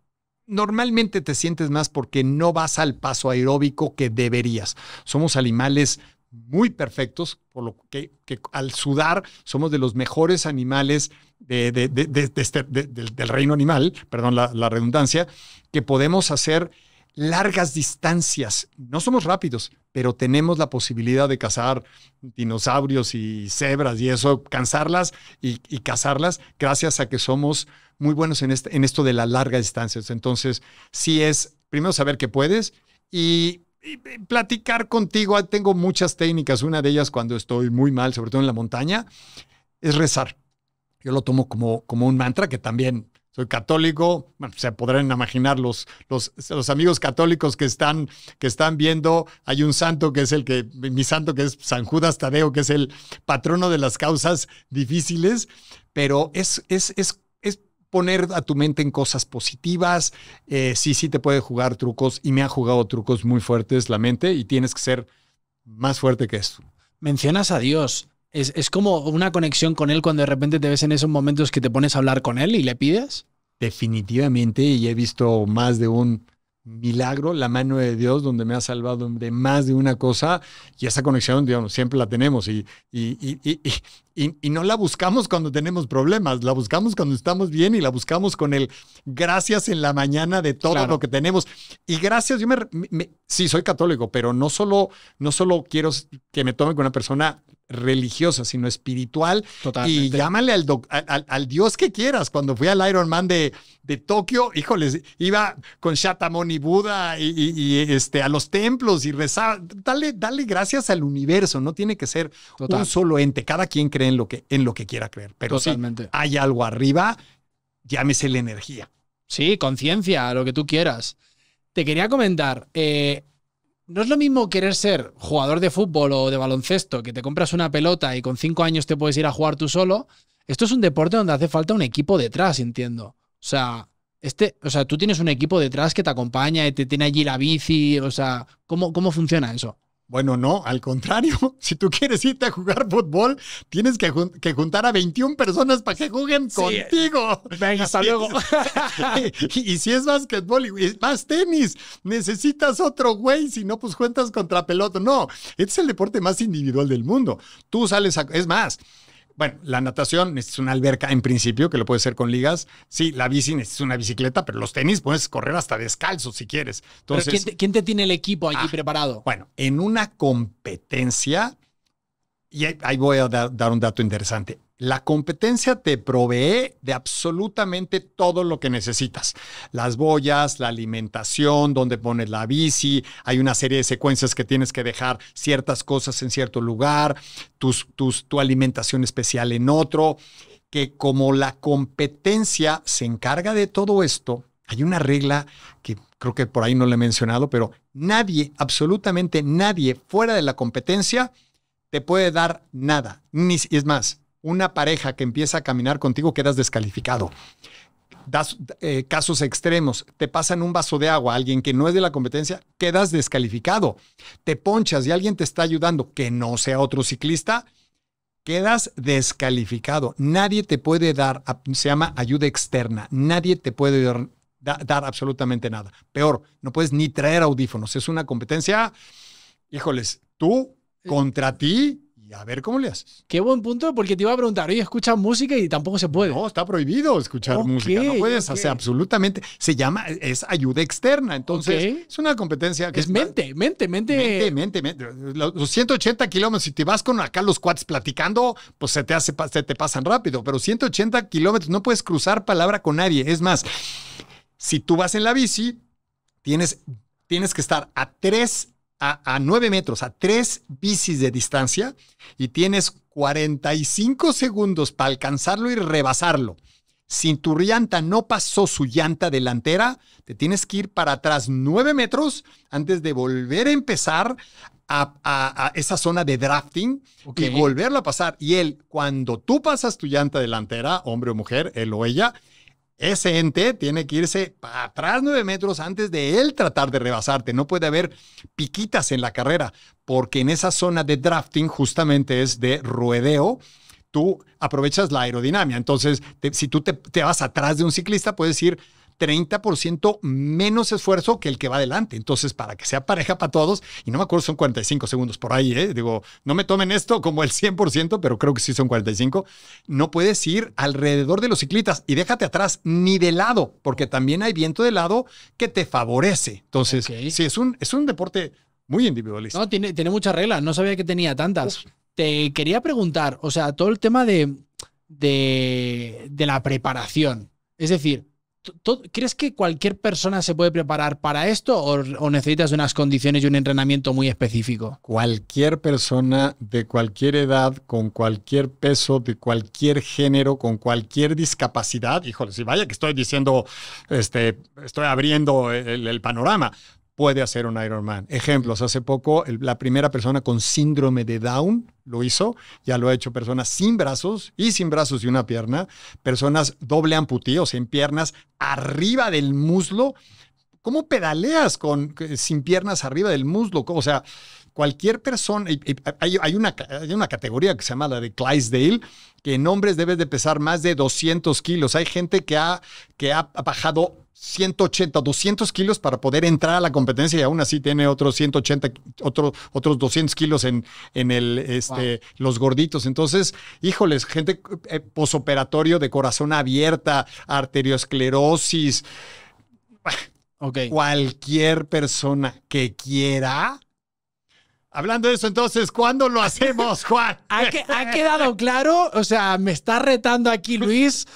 normalmente te sientes más porque no vas al paso aeróbico que deberías. Somos animales muy perfectos, por lo que, al sudar somos de los mejores animales de, este, del reino animal, perdón la, redundancia, que podemos hacer largas distancias. No somos rápidos, pero tenemos la posibilidad de cazar dinosaurios y cebras y eso, cansarlas y, cazarlas gracias a que somos muy buenos en, este, en esto de las largas distancias. Entonces, sí es primero saber que puedes y y platicar contigo. Ah, tengo muchas técnicas. Una de ellas cuando estoy muy mal, sobre todo en la montaña, es rezar. Yo lo tomo como, como un mantra que también soy católico. Bueno, se podrán imaginar los, los, amigos católicos que están, que están viendo. Hay un santo que es el que, mi santo que es San Judas Tadeo, que es el patrono de las causas difíciles, pero es, es, es poner a tu mente en cosas positivas. Eh, sí, sí te puede jugar trucos y me ha jugado trucos muy fuertes la mente y tienes que ser más fuerte que eso. Mencionas a Dios. es como una conexión con Él cuando de repente te ves en esos momentos que te pones a hablar con Él y le pides. Definitivamente, y he visto más de un milagro, la mano de Dios, donde me ha salvado de más de una cosa, y esa conexión, digamos, siempre la tenemos, y, y, no la buscamos cuando tenemos problemas, la buscamos cuando estamos bien y la buscamos con el gracias en la mañana de todo lo que tenemos. Y gracias, yo me, soy católico, pero no solo, no solo quiero que me tome con una persona religiosa, sino espiritual. Y llámale al, al, Dios que quieras. Cuando fui al Iron Man de, de Tokio, híjoles, iba con Shatamoni y Buda y, este, a los templos y rezaba. Dale, dale gracias al universo, no tiene que ser un solo ente. Cada quien cree en lo que, en lo que quiera creer. Pero si hay algo arriba, llámese la energía. Sí, conciencia, lo que tú quieras. Te quería comentar, eh, no es lo mismo querer ser jugador de fútbol o de baloncesto, que te compras una pelota y con cinco años te puedes ir a jugar tú solo. Esto es un deporte donde hace falta un equipo detrás, entiendo. O sea, este, o sea, tú tienes un equipo detrás que te acompaña, y te tiene allí la bici, o sea, ¿cómo, cómo funciona eso? Bueno, no, al contrario, (laughs) si tú quieres irte a jugar fútbol, tienes que, juntar a 21 personas para que jueguen eh, contigo. Venga, (laughs) hasta luego. (laughs) y, si es básquetbol y más tenis, necesitas otro güey, si no, pues cuentas contra pelota. No, este es el deporte más individual del mundo. Tú sales a... Es más, bueno, la natación es una alberca en principio, que lo puede hacer con ligas. Sí, la bici es una bicicleta, pero los tenis puedes correr hasta descalzo si quieres. Entonces, quién, te, tiene el equipo aquí ah, preparado? Bueno, en una competencia, y ahí voy a dar un dato interesante. La competencia te provee de absolutamente todo lo que necesitas. Las boyas, la alimentación, dónde pones la bici, hay una serie de secuencias que tienes que dejar ciertas cosas en cierto lugar, tus, tus, tu alimentación especial en otro, que como la competencia se encarga de todo esto, hay una regla que creo que por ahí no le he mencionado, pero nadie, absolutamente nadie fuera de la competencia te puede dar nada. Ni, es más, una pareja que empieza a caminar contigo quedas descalificado. Das eh, casos extremos, te pasan un vaso de agua a alguien que no es de la competencia, quedas descalificado. Te ponchas y alguien te está ayudando que no sea otro ciclista, quedas descalificado. Nadie te puede dar, se llama ayuda externa, nadie te puede dar absolutamente nada. Peor, no puedes ni traer audífonos. Es una competencia, híjoles, tú contra ti a ver cómo le haces. Qué buen punto, porque te iba a preguntar, oye, escucha música y tampoco se puede. No, está prohibido escuchar música. No puedes hacer absolutamente. Se llama, es ayuda externa. Entonces, es una competencia que. Es, mente, mente, mente, mente. Mente, mente, Los 180 kilómetros, si te vas con acá los cuates platicando, pues se te, hace, te pasan rápido, pero 180 kilómetros no puedes cruzar palabra con nadie. Es más, si tú vas en la bici, tienes, tienes que estar a tres a, nueve metros, a tres bicis de distancia y tienes 45 segundos para alcanzarlo y rebasarlo. Si tu llanta no pasó su llanta delantera, te tienes que ir para atrás 9 metros antes de volver a empezar a, esa zona de drafting y volverlo a pasar. Y él, cuando tú pasas tu llanta delantera, hombre o mujer, él o ella, ese ente tiene que irse para atrás nueve metros antes de él tratar de rebasarte. No puede haber piquitas en la carrera, porque en esa zona de drafting justamente es de ruedeo. Tú aprovechas la aerodinámica. Entonces, si tú te vas atrás de un ciclista, puedes ir 30% menos esfuerzo que el que va adelante. Entonces, para que sea pareja para todos, y no me acuerdo, son 45 segundos por ahí, ¿eh? digo, no me tomen esto como el 100%, pero creo que sí son 45, no puedes ir alrededor de los ciclistas y déjate atrás ni de lado, porque también hay viento de lado que te favorece. Entonces, sí, es un, es un deporte muy individualista. No, tiene, tiene muchas reglas, no sabía que tenía tantas. Te quería preguntar, o sea, todo el tema de, de, de la preparación. Es decir, ¿Crees que cualquier persona se puede preparar para esto o, necesitas unas condiciones y un entrenamiento muy específico? Cualquier persona de cualquier edad, con cualquier peso, de cualquier género, con cualquier discapacidad, híjole, si vaya que estoy diciendo, este, estoy abriendo el panorama, puede hacer un Ironman. Ejemplos, hace poco la primera persona con síndrome de Down lo hizo, ya lo ha hecho personas sin brazos y sin brazos y una pierna, personas doble amputíos en piernas arriba del muslo. ¿Cómo pedaleas con, sin piernas arriba del muslo? O sea, cualquier persona, hay, una, hay una categoría que se llama la de Clydesdale, que en hombres debes de pesar más de 200 kilos. Hay gente que ha, que ha bajado 180, 200 kilos para poder entrar a la competencia y aún así tiene otros 180, otros 200 kilos en, en el, este, los gorditos. Entonces, híjoles, gente eh, posoperatorio de corazón abierta, arteriosclerosis. Cualquier persona que quiera Hablando de eso, entonces, ¿cuándo lo hacemos, (laughs) Juan? ¿Ha, que, quedado claro? O sea, me está retando aquí Luis.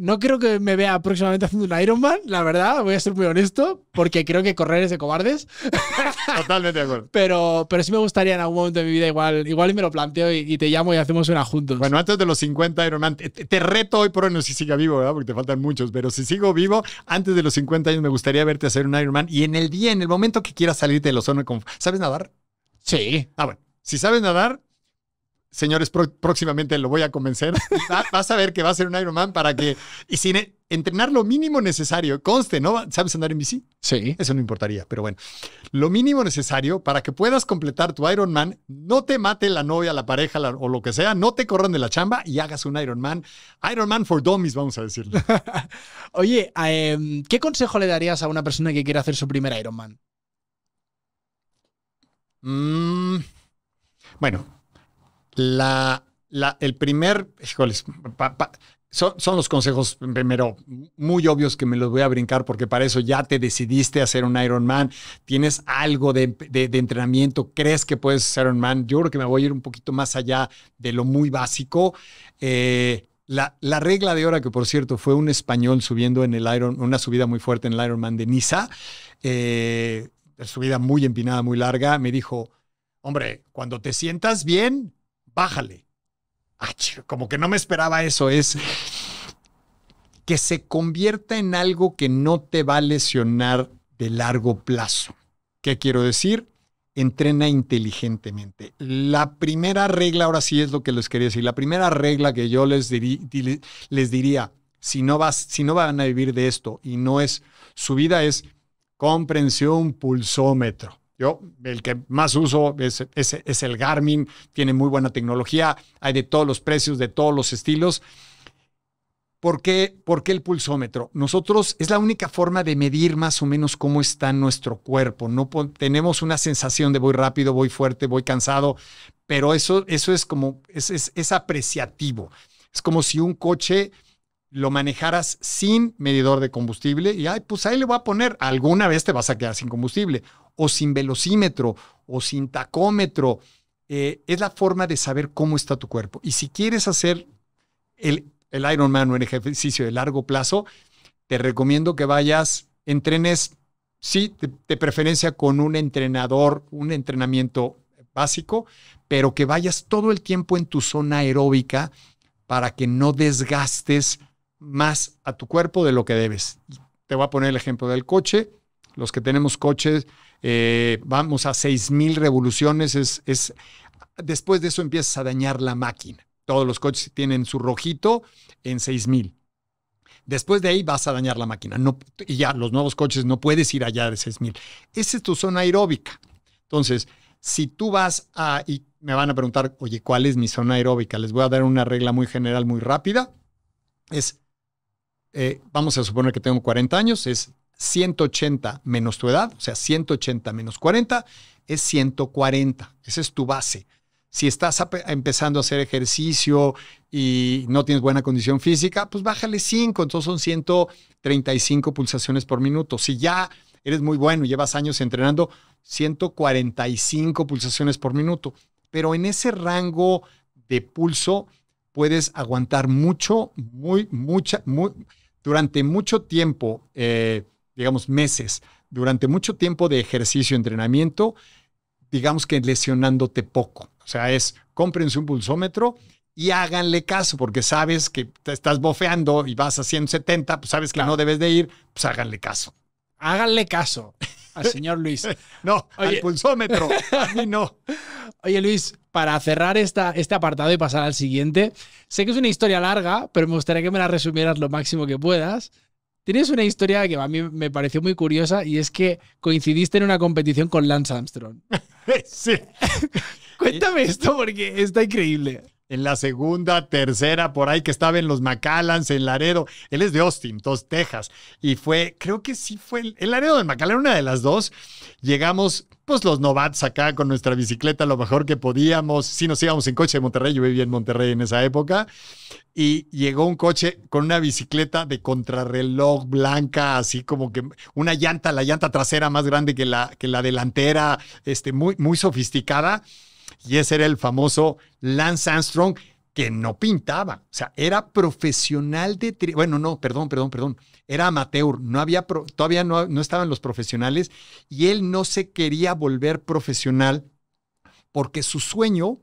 No creo que me vea próximamente haciendo un Ironman, la verdad, voy a ser muy honesto, porque creo que correr es de cobardes. (laughs) Totalmente de acuerdo. Pero, pero sí me gustaría en algún momento de mi vida, igual, igual me lo planteo y, te llamo y hacemos una juntos. Bueno, antes de los 50 Ironman, te, reto hoy por hoy, no si siga vivo, ¿verdad? Porque te faltan muchos, pero si sigo vivo, antes de los 50 años me gustaría verte hacer un Ironman y en el día, en el momento que quieras salirte los con ¿sabes nadar? Sí. Ah, bueno. Si sabes nadar, señores, próximamente lo voy a convencer. (laughs) vas a ver que va a ser un Ironman para que. Y sin entrenar lo mínimo necesario, conste, ¿no? ¿Sabes andar en bici? Sí. Eso no importaría, pero bueno. Lo mínimo necesario para que puedas completar tu Ironman, no te mate la novia, la pareja o lo que sea, no te corran de la chamba y hagas un Ironman. Ironman for dummies, vamos a decirlo. (laughs) Oye, em, ¿qué consejo le darías a una persona que quiere hacer su primer Ironman? Mm. bueno, la, el primer, son, los consejos, primero, muy obvios que me los voy a brincar porque para eso ya te decidiste a hacer un Ironman, tienes algo de, entrenamiento, crees que puedes ser Man. Yo creo que me voy a ir un poquito más allá de lo muy básico. Eh, la, la, regla de hora, que por cierto fue un español subiendo en el Iron, una subida muy fuerte en el Ironman de Niza, eh, su vida muy empinada, muy larga, me dijo, hombre, cuando te sientas bien, bájale. como que no me esperaba eso, es que se convierta en algo que no te va a lesionar de largo plazo. ¿Qué quiero decir? Entrena inteligentemente. La primera regla, ahora sí es lo que les quería decir, la primera regla que yo les, les diría, si no, vas, si no van a vivir de esto y no es su vida, es comprensión pulsómetro. Yo, el que más uso es, el Garmin, tiene muy buena tecnología, hay de todos los precios, de todos los estilos. ¿Por qué, el pulsómetro? Nosotros es la única forma de medir más o menos cómo está nuestro cuerpo. No tenemos una sensación de voy rápido, voy fuerte, voy cansado, pero eso, eso es como, es, es apreciativo. Es como si un coche lo manejaras sin medidor de combustible y, ay, pues ahí le voy a poner, alguna vez te vas a quedar sin combustible, o sin velocímetro, o sin tacómetro. Eh, es la forma de saber cómo está tu cuerpo. Y si quieres hacer el, el Ironman o el ejercicio de largo plazo, te recomiendo que vayas, entrenes, sí, de, de preferencia con un entrenador, un entrenamiento básico, pero que vayas todo el tiempo en tu zona aeróbica para que no desgastes más a tu cuerpo de lo que debes. Te voy a poner el ejemplo del coche. Los que tenemos coches, eh, vamos a 6.000 revoluciones. Es, es, después de eso empiezas a dañar la máquina. Todos los coches tienen su rojito en 6.000. Después de ahí vas a dañar la máquina. y ya, los nuevos coches no puedes ir allá de 6.000. Esa es tu zona aeróbica. Entonces, si tú vas a, y me van a preguntar, oye, ¿cuál es mi zona aeróbica? Les voy a dar una regla muy general, muy rápida. Es eh, vamos a suponer que tengo 40 años, es 180 menos tu edad, o sea, 180 menos 40 es 140. Esa es tu base. Si estás empezando a hacer ejercicio y no tienes buena condición física, pues bájale 5, entonces son 135 pulsaciones por minuto. Si ya eres muy bueno, y llevas años entrenando, 145 pulsaciones por minuto. Pero en ese rango de pulso puedes aguantar mucho, muy, mucha, muy durante mucho tiempo, eh, digamos meses, durante mucho tiempo de ejercicio, entrenamiento, digamos que lesionándote poco. O sea, es cómprense un pulsómetro y háganle caso, porque sabes que te estás bofeando y vas a 170, pues sabes que no debes de ir, pues háganle caso. Háganle caso al señor Luis. (laughs) No, al pulsómetro. A mí no. (laughs) Oye, Luis, para cerrar esta, este apartado y pasar al siguiente, sé que es una historia larga, pero me gustaría que me la resumieras lo máximo que puedas. Tienes una historia que a mí me pareció muy curiosa y es que coincidiste en una competición con Lance Armstrong. (laughs) sí. Cuéntame esto porque está increíble en la segunda, tercera, por ahí que estaba en los McAllans, en Laredo. Él es de Austin, entonces Texas. Y fue, creo que sí fue el, Laredo de McAllan, una de las dos. Llegamos, pues los novats acá con nuestra bicicleta, lo mejor que podíamos. Sí nos íbamos en coche de Monterrey, yo vivía en Monterrey en esa época. Y llegó un coche con una bicicleta de contrarreloj blanca, así como que una llanta, la llanta trasera más grande que la, que la delantera, este, muy, muy sofisticada y ese era el famoso Lance Armstrong que no pintaba. O sea, era profesional de... bueno, no, perdón, perdón, perdón. Era amateur. No había todavía no, no estaban los profesionales y él no se quería volver profesional porque su sueño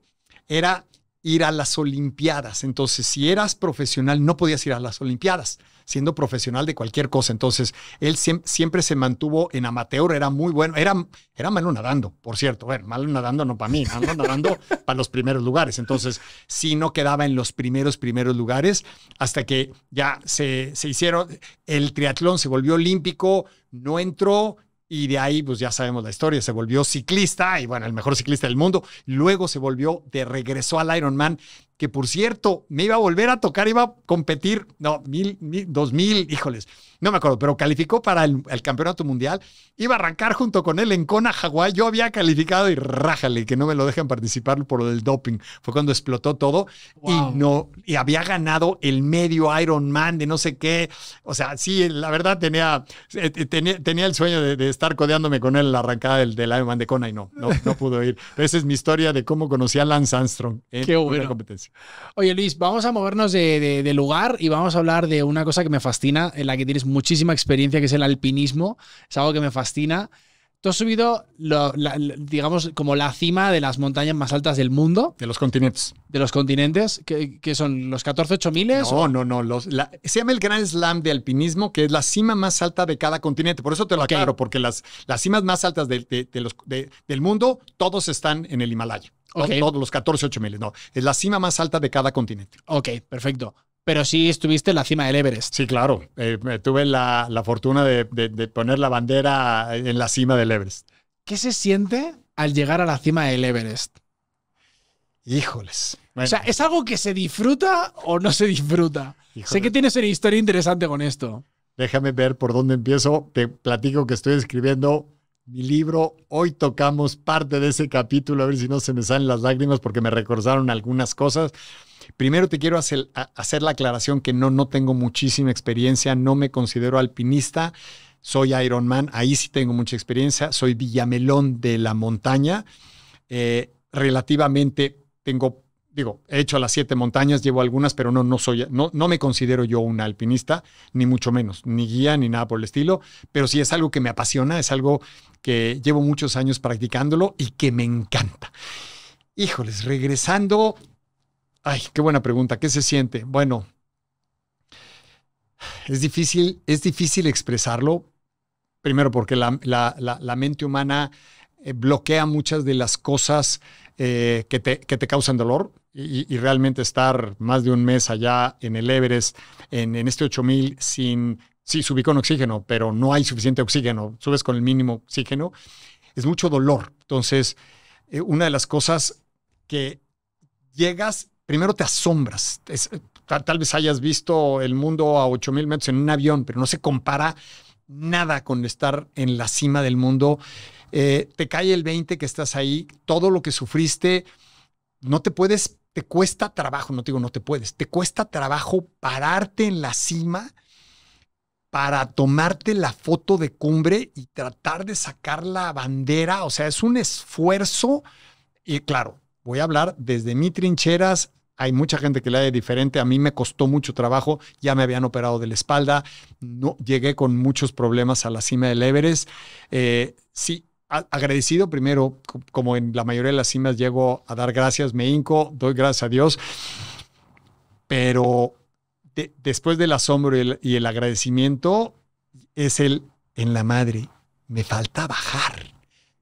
era ir a las Olimpiadas. Entonces, si eras profesional, no podías ir a las Olimpiadas siendo profesional de cualquier cosa. Entonces, él siempre se mantuvo en amateur, era muy bueno, era, era malo nadando, por cierto. Bueno, malo nadando no para mí, malo nadando (laughs) para los primeros lugares. Entonces, sí no quedaba en los primeros, primeros lugares hasta que ya se, se hicieron, el triatlón se volvió olímpico, no entró, y de ahí pues ya sabemos la historia, se volvió ciclista y bueno, el mejor ciclista del mundo, luego se volvió de regreso al Ironman que por cierto, me iba a volver a tocar, iba a competir, no, mil, mil dos mil, híjoles, no me acuerdo, pero calificó para el, campeonato mundial, iba a arrancar junto con él en Kona, Hawái, yo había calificado y rájale, que no me lo dejan participar por el doping, fue cuando explotó todo y no, y había ganado el medio Ironman de no sé qué, o sea, sí, la verdad tenía, eh, eh, tenía, tenía, el sueño de, estar codeándome con él en la arrancada del, Ironman de Kona y no, no, no pudo ir, pero esa es mi historia de cómo conocí a Lance Armstrong en qué competencia. Oye, Luis, vamos a movernos de, lugar y vamos a hablar de una cosa que me fascina, en la que tienes muchísima experiencia, que es el alpinismo. Es algo que me fascina. Tú has subido, digamos, como la cima de las montañas más altas del mundo. De los continentes. De los continentes, que, son los miles No, no, no. Los, se llama el Gran Slam de alpinismo, que es la cima más alta de cada continente. Por eso te lo aclaro, porque las, las cimas más altas del mundo, todos están en el Himalaya. Okay. Todos los 14 no. Es la cima más alta de cada continente. Ok, perfecto. Pero sí estuviste en la cima del Everest. Sí, claro. Eh, tuve la, fortuna de, poner la bandera en la cima del Everest. ¿Qué se siente al llegar a la cima del Everest? Híjoles. O sea, ¿es algo que se disfruta o no se disfruta? Sé que tienes una historia interesante con esto. Déjame ver por dónde empiezo. Te platico que estoy escribiendo mi libro. Hoy tocamos parte de ese capítulo, a ver si no se me salen las lágrimas porque me recordaron algunas cosas. Primero te quiero hacer, hacer, la aclaración que no, no tengo muchísima experiencia, no me considero alpinista, soy Ironman, ahí sí tengo mucha experiencia, soy Villamelón de la montaña, eh, relativamente tengo, digo, he hecho las siete montañas, llevo algunas, pero no, no soy, no, no me considero yo un alpinista, ni mucho menos, ni guía, ni nada por el estilo, pero sí es algo que me apasiona, es algo que llevo muchos años practicándolo y que me encanta. Híjoles, regresando, ay, qué buena pregunta, ¿qué se siente? Bueno, es difícil, es difícil expresarlo, primero porque la, mente humana eh, bloquea muchas de las cosas eh, que, te, causan dolor y, realmente estar más de un mes allá en el Everest, en, en este 8000, sin sí, subí con oxígeno, pero no hay suficiente oxígeno, subes con el mínimo oxígeno, es mucho dolor. Entonces, eh, una de las cosas que llegas, primero te asombras. Eh, tal, vez hayas visto el mundo a 8000 metros en un avión, pero no se compara nada con estar en la cima del mundo. Eh, te cae el 20 que estás ahí, todo lo que sufriste, no te puedes, te cuesta trabajo, no te digo no te puedes, te cuesta trabajo pararte en la cima para tomarte la foto de cumbre y tratar de sacar la bandera. O sea, es un esfuerzo. Y claro, voy a hablar desde mi trincheras. Hay mucha gente que le de diferente. A mí me costó mucho trabajo. Ya me habían operado de la espalda. No, llegué con muchos problemas a la cima del Everest. Eh, sí, agradecido primero, como en la mayoría de las cimas llego a dar gracias, me hinco, doy gracias a Dios, pero después del asombro y el, agradecimiento, es el en la madre, me falta bajar,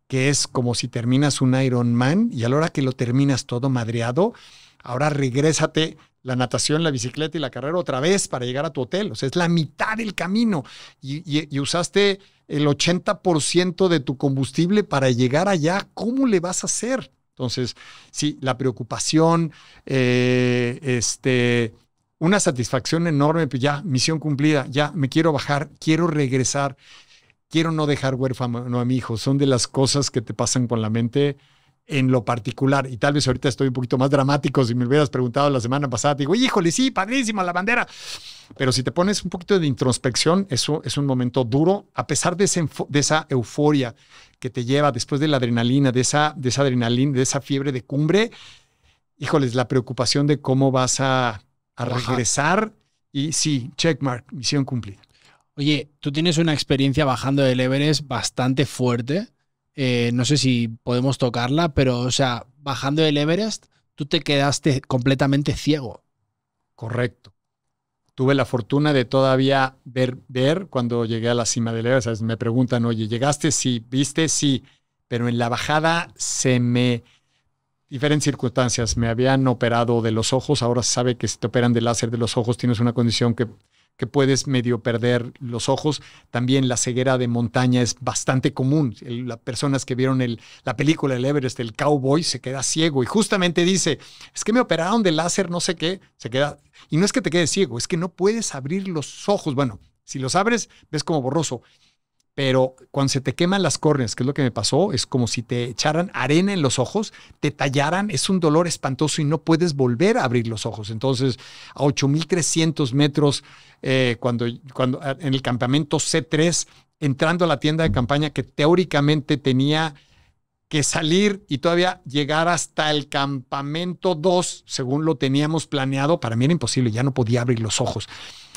que es como si terminas un Iron Man y a la hora que lo terminas todo madreado, ahora regrésate la natación, la bicicleta y la carrera otra vez para llegar a tu hotel. O sea, es la mitad del camino y, usaste el 80% de tu combustible para llegar allá. ¿Cómo le vas a hacer? Entonces, sí, la preocupación, eh, este, una satisfacción enorme, pues ya, misión cumplida, ya me quiero bajar, quiero regresar, quiero no dejar huérfano a mi hijo. Son de las cosas que te pasan con la mente en lo particular. Y tal vez ahorita estoy un poquito más dramático. Si me hubieras preguntado la semana pasada, te digo, híjole, sí, padrísimo, la bandera. Pero si te pones un poquito de introspección, eso es un momento duro, a pesar de, de esa euforia que te lleva después de la adrenalina, de esa, de esa adrenalina, de esa fiebre de cumbre. Híjoles, la preocupación de cómo vas a a regresar y sí, checkmark, misión cumplida. Oye, tú tienes una experiencia bajando del Everest bastante fuerte. Eh, no sé si podemos tocarla, pero, o sea, bajando del Everest, tú te quedaste completamente ciego. Correcto. Tuve la fortuna de todavía ver, ver cuando llegué a la cima del Everest. Me preguntan, oye, ¿llegaste? Sí, ¿viste? Sí. Pero en la bajada se me diferentes circunstancias. Me habían operado de los ojos, ahora se sabe que si te operan de láser de los ojos tienes una condición que, que puedes medio perder los ojos. También la ceguera de montaña es bastante común. las personas que vieron la película El Everest, el cowboy, se queda ciego y justamente dice, es que me operaron de láser, no sé qué, se queda... Y no es que te quedes ciego, es que no puedes abrir los ojos. Bueno, si los abres, ves como borroso pero cuando se te queman las córneas, que es lo que me pasó, es como si te echaran arena en los ojos, te tallaran, es un dolor espantoso y no puedes volver a abrir los ojos. Entonces, a 8.300 metros, eh, cuando, cuando en el campamento C3, entrando a la tienda de campaña que teóricamente tenía que salir y todavía llegar hasta el campamento 2, según lo teníamos planeado, para mí era imposible, ya no podía abrir los ojos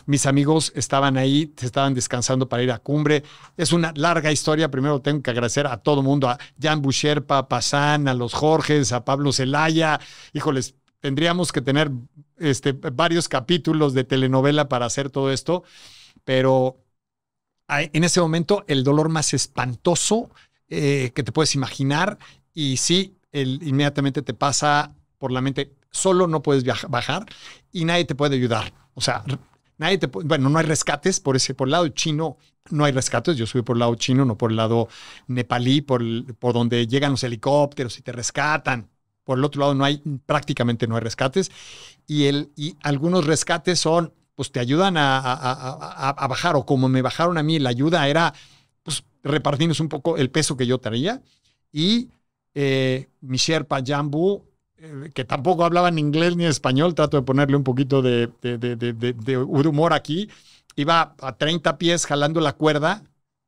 mis amigos estaban ahí, se estaban descansando para ir a cumbre. Es una larga historia. Primero tengo que agradecer a todo mundo, a Jan Bucherpa, a Pazán, a los Jorges, a Pablo Celaya. Híjoles, tendríamos que tener este, varios capítulos de telenovela para hacer todo esto, pero en ese momento el dolor más espantoso eh, que te puedes imaginar y sí, inmediatamente te pasa por la mente, solo no puedes bajar y nadie te puede ayudar. O sea, te bueno, no hay rescates por ese, por el lado chino no hay rescates. Yo subí por el lado chino, no por el lado nepalí, por, por donde llegan los helicópteros y te rescatan. Por el otro lado no hay, prácticamente no hay rescates. Y, el, y algunos rescates son, pues te ayudan a, a, bajar, o como me bajaron a mí, la ayuda era, pues repartirnos un poco el peso que yo traía. Y eh, mi Sherpa Jambu eh, que tampoco ni inglés ni español, trato de ponerle un poquito de, de, humor aquí, iba a 30 pies jalando la cuerda,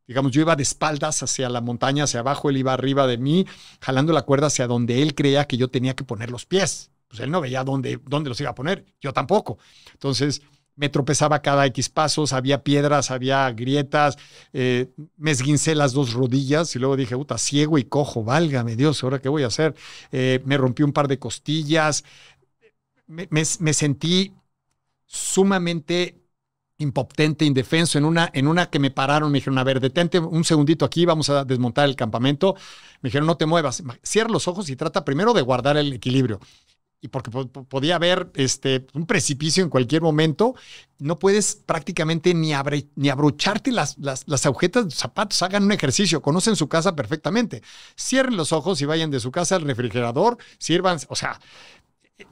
digamos, yo iba de espaldas hacia la montaña, hacia abajo, él iba arriba de mí, jalando la cuerda hacia donde él creía que yo tenía que poner los pies. Pues él no veía dónde, dónde los iba a poner, yo tampoco. Entonces, me tropezaba cada X pasos, había piedras, había grietas, eh, me esguincé las dos rodillas y luego dije, puta, ciego y cojo, válgame Dios, ¿ahora qué voy a hacer? Eh, me rompí un par de costillas, me, sentí sumamente impotente, indefenso, en una, en una que me pararon, me dijeron, a ver, detente un segundito aquí, vamos a desmontar el campamento. Me dijeron, no te muevas, cierra los ojos y trata primero de guardar el equilibrio y porque podía haber este, un precipicio en cualquier momento, no puedes prácticamente ni, abre, ni abrocharte las, las, las, agujetas de zapatos. Hagan un ejercicio, conocen su casa perfectamente. Cierren los ojos y vayan de su casa al refrigerador, sirvan, o sea, eh,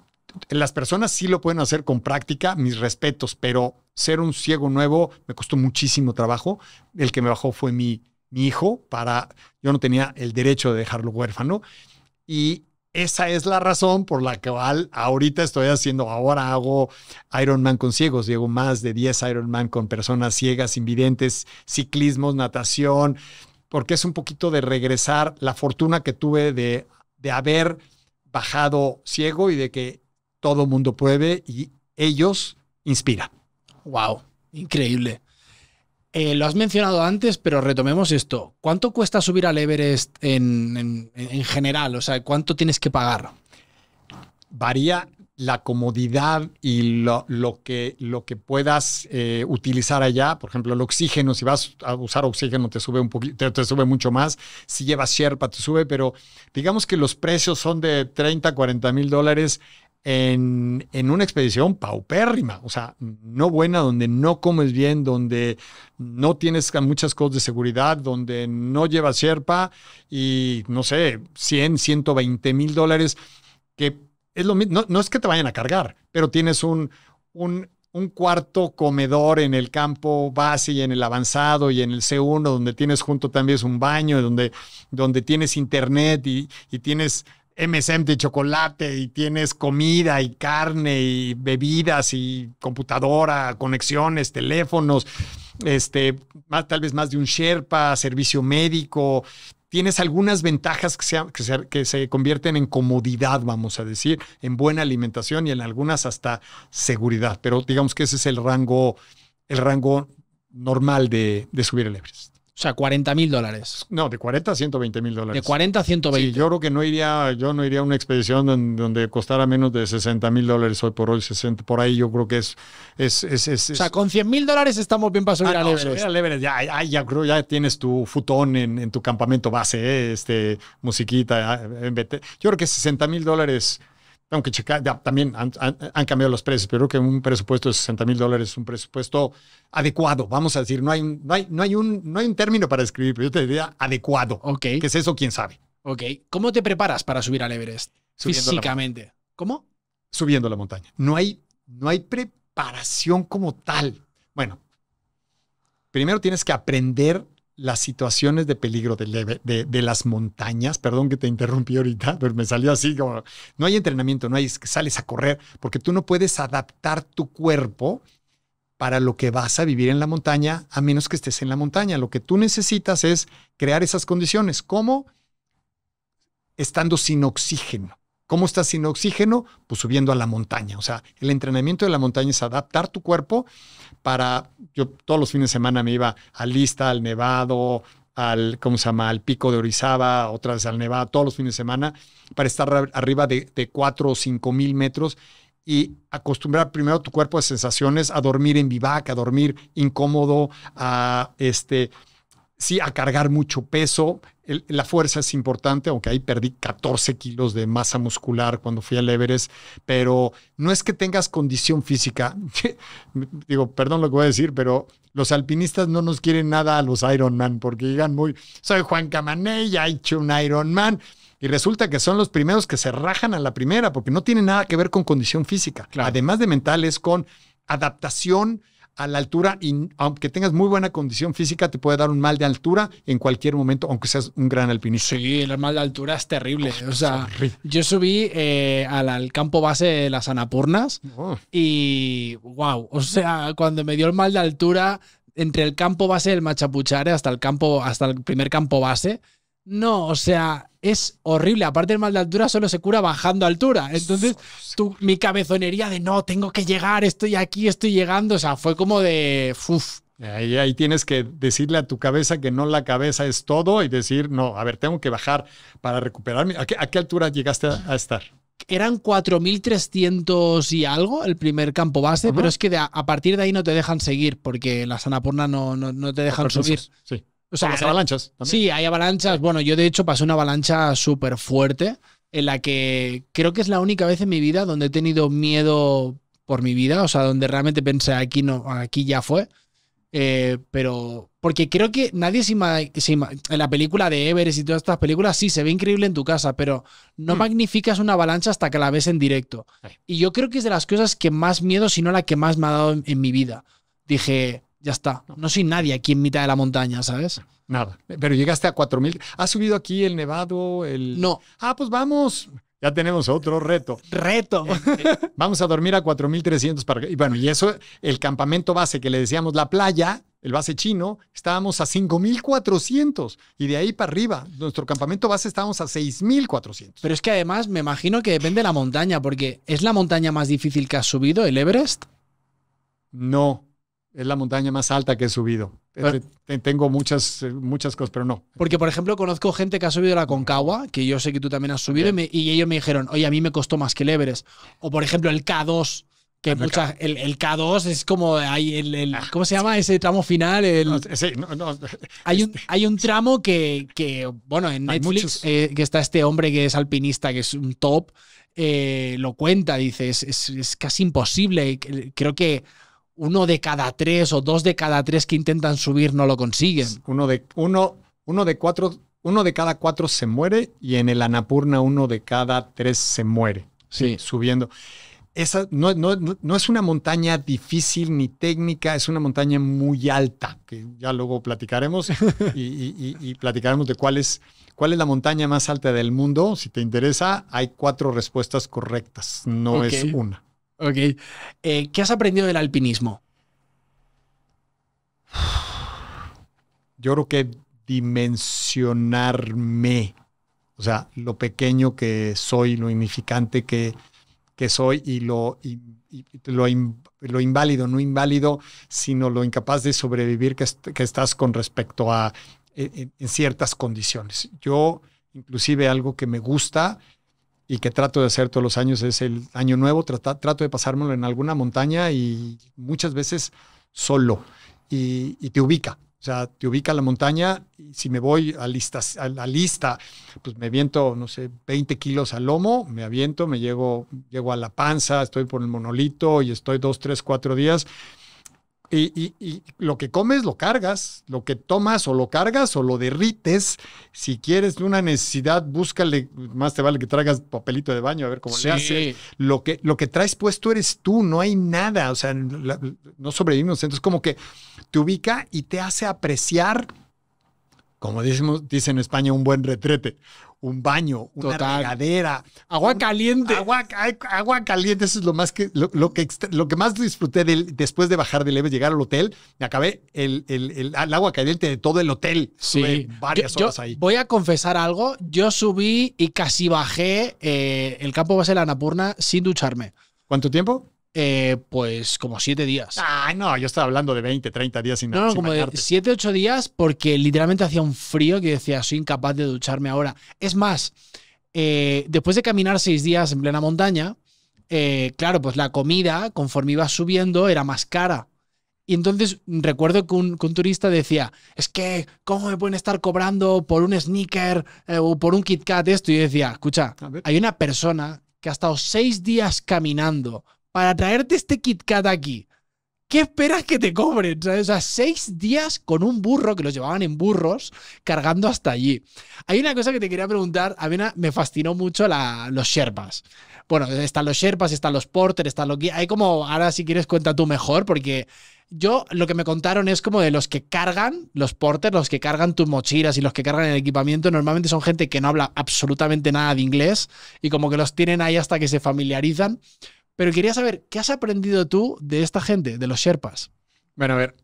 las personas sí lo pueden hacer con práctica, mis respetos, pero ser un ciego nuevo me costó muchísimo trabajo. El que me bajó fue mi, mi hijo, para, yo no tenía el derecho de dejarlo huérfano. Y esa es la razón por la que ahorita estoy haciendo, ahora hago Ironman con ciegos, llevo más de 10 Ironman con personas ciegas, invidentes, ciclismos, natación, porque es un poquito de regresar la fortuna que tuve de, de haber bajado ciego y de que todo mundo pruebe y ellos inspira. Wow, increíble. Eh, lo has mencionado antes, pero retomemos esto. ¿Cuánto cuesta subir al Everest en, general? O sea, ¿cuánto tienes que pagar? Varía la comodidad y lo, que, lo que puedas eh, utilizar allá. Por ejemplo, el oxígeno, si vas a usar oxígeno te sube un te, te, sube mucho más. Si llevas Sherpa te sube, pero digamos que los precios son de 30, 40 mil dólares en, una expedición paupérrima, o sea, no buena, donde no comes bien, donde no tienes muchas cosas de seguridad, donde no llevas yerpa, y, no sé, 100, 120 mil dólares, que es lo mismo, no, es que te vayan a cargar, pero tienes un, un, cuarto comedor en el campo base y en el avanzado y en el C1, donde tienes junto también un baño, donde, donde tienes internet y, y tienes MSM de chocolate y tienes comida y carne y bebidas y computadora, conexiones, teléfonos, este, más, tal vez más de un Sherpa, servicio médico. Tienes algunas ventajas que, que, se, convierten en comodidad, vamos a decir, en buena alimentación y en algunas hasta seguridad. Pero digamos que ese es el rango, el rango normal de, de subir el Everest. O sea, 40 mil dólares. No, de 40 a 120 mil dólares. De 40 a 120. Sí, yo creo que no iría, yo no iría a una expedición donde, costara menos de 60 mil dólares hoy por hoy. 60, por ahí yo creo que es... es, o sea, con 100 mil dólares estamos bien para subir ah, a al no, Everest. Al Everest ya, tienes tu futón en, tu campamento base, eh, este, musiquita. Eh, yo creo que 60 mil dólares tengo que checar, también han, cambiado los precios, pero creo que un presupuesto de 60 mil dólares es un presupuesto adecuado, vamos a decir, no hay, no hay, un, no hay término para describir, pero yo te diría adecuado. Ok. ¿Qué es eso? ¿Quién sabe? Ok. ¿Cómo te preparas para subir al Everest físicamente? ¿Cómo? Subiendo la montaña. No hay, no hay preparación como tal. Bueno, primero tienes que aprender las situaciones de peligro de, las montañas, perdón que te interrumpí ahorita, (laughs) pero me salió así como, no hay entrenamiento, no hay, que sales a correr, porque tú no puedes adaptar tu cuerpo para lo que vas a vivir en la montaña, a menos que estés en la montaña. Lo que tú necesitas es crear esas condiciones. como Estando sin oxígeno. ¿Cómo estás sin oxígeno? Pues subiendo a la montaña. O sea, el entrenamiento de la montaña es adaptar tu cuerpo para. Yo todos los fines de semana me iba a Lista, al Nevado, al, ¿cómo se llama? Al pico de Orizaba, otras vez al Nevado, todos los fines de semana, para estar arriba de, cuatro 4 o 5 mil metros y acostumbrar primero tu cuerpo a sensaciones, a dormir en vivac, a dormir incómodo, a este sí, a cargar mucho peso. la fuerza es importante, aunque ahí perdí 14 kilos de masa muscular cuando fui al Everest, pero no es que tengas condición física. (laughs) Digo, perdón lo que voy a decir, pero los alpinistas no nos quieren nada a los Ironman porque llegan muy, soy Juan Camané, ya he hecho un Ironman. Y resulta que son los primeros que se rajan a la primera porque no tiene nada que ver con condición física. Además de mental, es con adaptación a la altura y aunque tengas muy buena condición física, te puede dar un mal de altura en cualquier momento, aunque seas un gran alpinista. Sí, el mal de altura es terrible. Oh, o sea, yo subí eh, al, campo base de las Anapurnas oh. y wow, o sea, cuando me dio el mal de altura, entre el campo base del Machapuchare hasta el campo, hasta el primer campo base, no, o sea, es horrible. Aparte, el mal de altura solo se cura bajando altura. Entonces, tu mi cabezonería de no, tengo que llegar, estoy aquí, estoy llegando. O sea, fue como de. Ahí, ahí tienes que decirle a tu cabeza que no la cabeza es todo y decir, no, a ver, tengo que bajar para recuperarme. ¿A qué, altura llegaste a, estar? eran 4.300 y algo el primer campo base, pero es que a, partir de ahí no te dejan seguir porque la sanapurna no, no, no te dejan subir. Sí. O sea, avalanchas. Sí, hay avalanchas. Bueno, yo de hecho pasé una avalancha súper fuerte en la que creo que es la única vez en mi vida donde he tenido miedo por mi vida, o sea, donde realmente pensé aquí no, aquí ya fue. Eh, pero porque creo que nadie se, imagina... en la película de Everest y todas estas películas sí se ve increíble en tu casa, pero no mm. magnificas una avalancha hasta que la ves en directo. Y yo creo que es de las cosas que más miedo, sino la que más me ha dado en mi vida. Dije, ya está. No soy nadie aquí en mitad de la montaña, ¿sabes? Nada. Pero llegaste a 4000. ¿Has subido aquí el Nevado? No. Ah, pues vamos. Ya tenemos otro reto. Reto. Eh, eh, vamos a dormir a 4300 para y bueno, y eso el campamento base que le decíamos la playa, el base chino, estábamos a 5400 y de ahí para arriba, nuestro campamento base estábamos a 6400. Pero es que además me imagino que depende de la montaña porque ¿es la montaña más difícil que has subido, el Everest? No, es la montaña más alta que he subido. Tengo muchas, muchas cosas, pero no. Porque, por ejemplo, conozco gente que ha subido la Concagua, que yo sé que tú también has subido, y, ellos me dijeron, oye, a mí me costó más que el Everest. O, por ejemplo, el K2. Que ah, el, K2. es como hay el, ah. ¿cómo se llama ese tramo final? Hay un este. hay un tramo que, que bueno en Netflix eh, que está este hombre que es alpinista que es un top eh, lo cuenta dice es, es casi imposible creo que uno de cada tres o dos de cada tres que intentan subir no lo consiguen. Uno de, uno, uno de cuatro, uno de cada cuatro se muere y en el Anapurna uno de cada tres se muere. Sí. subiendo. Esa no, no, no, es una montaña difícil ni técnica, es una montaña muy alta, que ya luego platicaremos (laughs) y, platicaremos de cuál es, cuál es la montaña más alta del mundo. Si te interesa, hay cuatro respuestas correctas, no es una. Ok. Eh, ¿Qué has aprendido del alpinismo? Yo creo que dimensionarme, o sea, lo pequeño que soy, lo insignificante que, que soy y lo, lo, inválido, no inválido, sino lo incapaz de sobrevivir que, estás con respecto a en ciertas condiciones. Yo, inclusive algo que me gusta y que trato de hacer todos los años es el año nuevo, trato de pasármelo en alguna montaña y muchas veces solo y, y te ubica. O sea, te ubica la montaña y si me voy a, listas, a la lista, pues me aviento, no sé, 20 kilos al lomo, me aviento, me llego, llego a la panza, estoy por el monolito y estoy dos, tres, cuatro días y, y, lo que comes lo cargas, lo que tomas o lo cargas o lo derrites. Si quieres una necesidad, búscale, más te vale que traigas papelito de baño a ver cómo se le Lo que, lo que traes puesto eres tú, no hay nada, o sea, no sobrevivimos. Entonces como que te ubica y te hace apreciar, como decimos, dice en España, un buen retrete un baño, una cadera, regadera. Agua caliente. Agua, caliente, eso es lo más que lo, que lo que más disfruté después de bajar de leve llegar al hotel, me acabé el, el, ah, agua caliente de todo el hotel. varias horas ahí. voy a confesar algo. Yo subí y casi bajé eh, el campo base de la Anapurna sin ducharme. ¿Cuánto tiempo? Eh, pues como siete días. Ah, no, yo estaba hablando de 20, 30 días sin No, no, como de días porque literalmente hacía un frío que decía, soy incapaz de ducharme ahora. Es más, eh, después de caminar seis días en plena montaña, eh, claro, pues la comida, conforme iba subiendo, era más cara. Y entonces recuerdo que un, turista decía, es que, ¿cómo me pueden estar cobrando por un sneaker o por un Kit Kat esto? Y yo decía, escucha, hay una persona que ha estado seis días caminando para traerte este Kit Kat aquí. ¿Qué esperas que te cobren? O sea, seis días con un burro que los llevaban en burros cargando hasta allí. Hay una cosa que te quería preguntar. A mí me fascinó mucho la, los Sherpas. Bueno, están los Sherpas, están los Porter, están los Hay como, ahora si quieres cuenta tú mejor, porque yo lo que me contaron es como de los que cargan, los porters, los que cargan tus mochilas y los que cargan el equipamiento, normalmente son gente que no habla absolutamente nada de inglés y como que los tienen ahí hasta que se familiarizan. Pero quería saber, ¿qué has aprendido tú de esta gente, de los Sherpas? Bueno, a ver.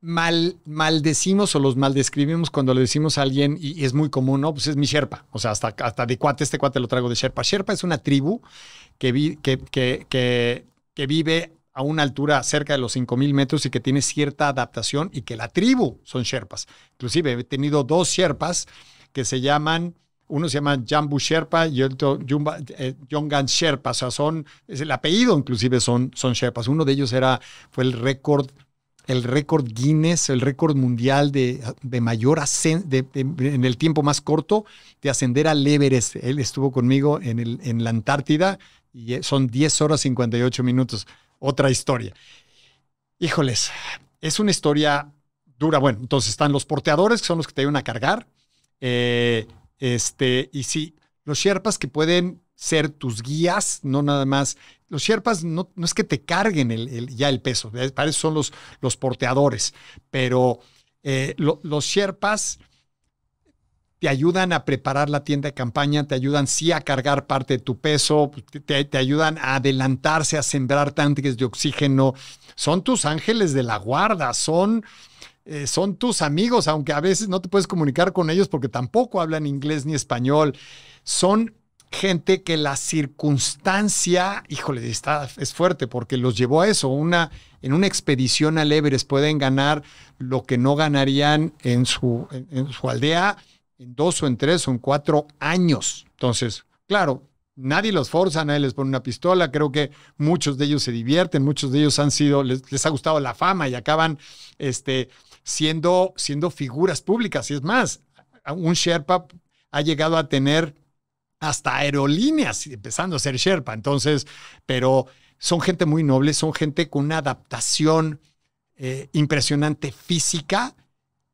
Mal, maldecimos o los maldescribimos cuando le decimos a alguien, y, es muy común, ¿no? Pues es mi Sherpa. O sea, hasta, hasta de cuate, este cuate lo traigo de Sherpa. Sherpa es una tribu que, vive a una altura cerca de los 5.000 metros y que tiene cierta adaptación y que la tribu son Sherpas. Inclusive he tenido dos Sherpas que se llaman uno se llama Jambu Sherpa y otro eh, Yongan Sherpa, o sea, son, es el apellido inclusive son, son Sherpas. Uno de ellos era, fue el récord el récord Guinness, el récord mundial de, mayor de, en el tiempo más corto de ascender al Everest. Él estuvo conmigo en, el, en la Antártida y eh, son 10 horas 58 minutos. Otra historia. Híjoles, es una historia dura. Bueno, entonces están los porteadores, que son los que te ayudan a cargar. Eh, este, y sí, los Sherpas que pueden ser tus guías, no nada más. Los Sherpas no, no es que te carguen ya el peso, para eso son los, los porteadores, pero eh, los Sherpas te ayudan a preparar la tienda de campaña, te ayudan sí a cargar parte de tu peso, te, te, ayudan a adelantarse, a sembrar tanques de oxígeno. Son tus ángeles de la guarda, son eh, son tus amigos, aunque a veces no te puedes comunicar con ellos porque tampoco hablan inglés ni español. Son gente que la circunstancia, híjole, está, es fuerte porque los llevó a eso. Una, en una expedición al Everest pueden ganar lo que no ganarían en su, en, su aldea en dos o en tres o en cuatro años. Entonces, claro, nadie los forza, nadie les pone una pistola. Creo que muchos de ellos se divierten, muchos de ellos han sido, les, les ha gustado la fama y acaban, este, siendo, siendo figuras públicas. Y es más, un Sherpa ha llegado a tener hasta aerolíneas empezando a ser Sherpa. Entonces, pero son gente muy noble, son gente con una adaptación eh, impresionante física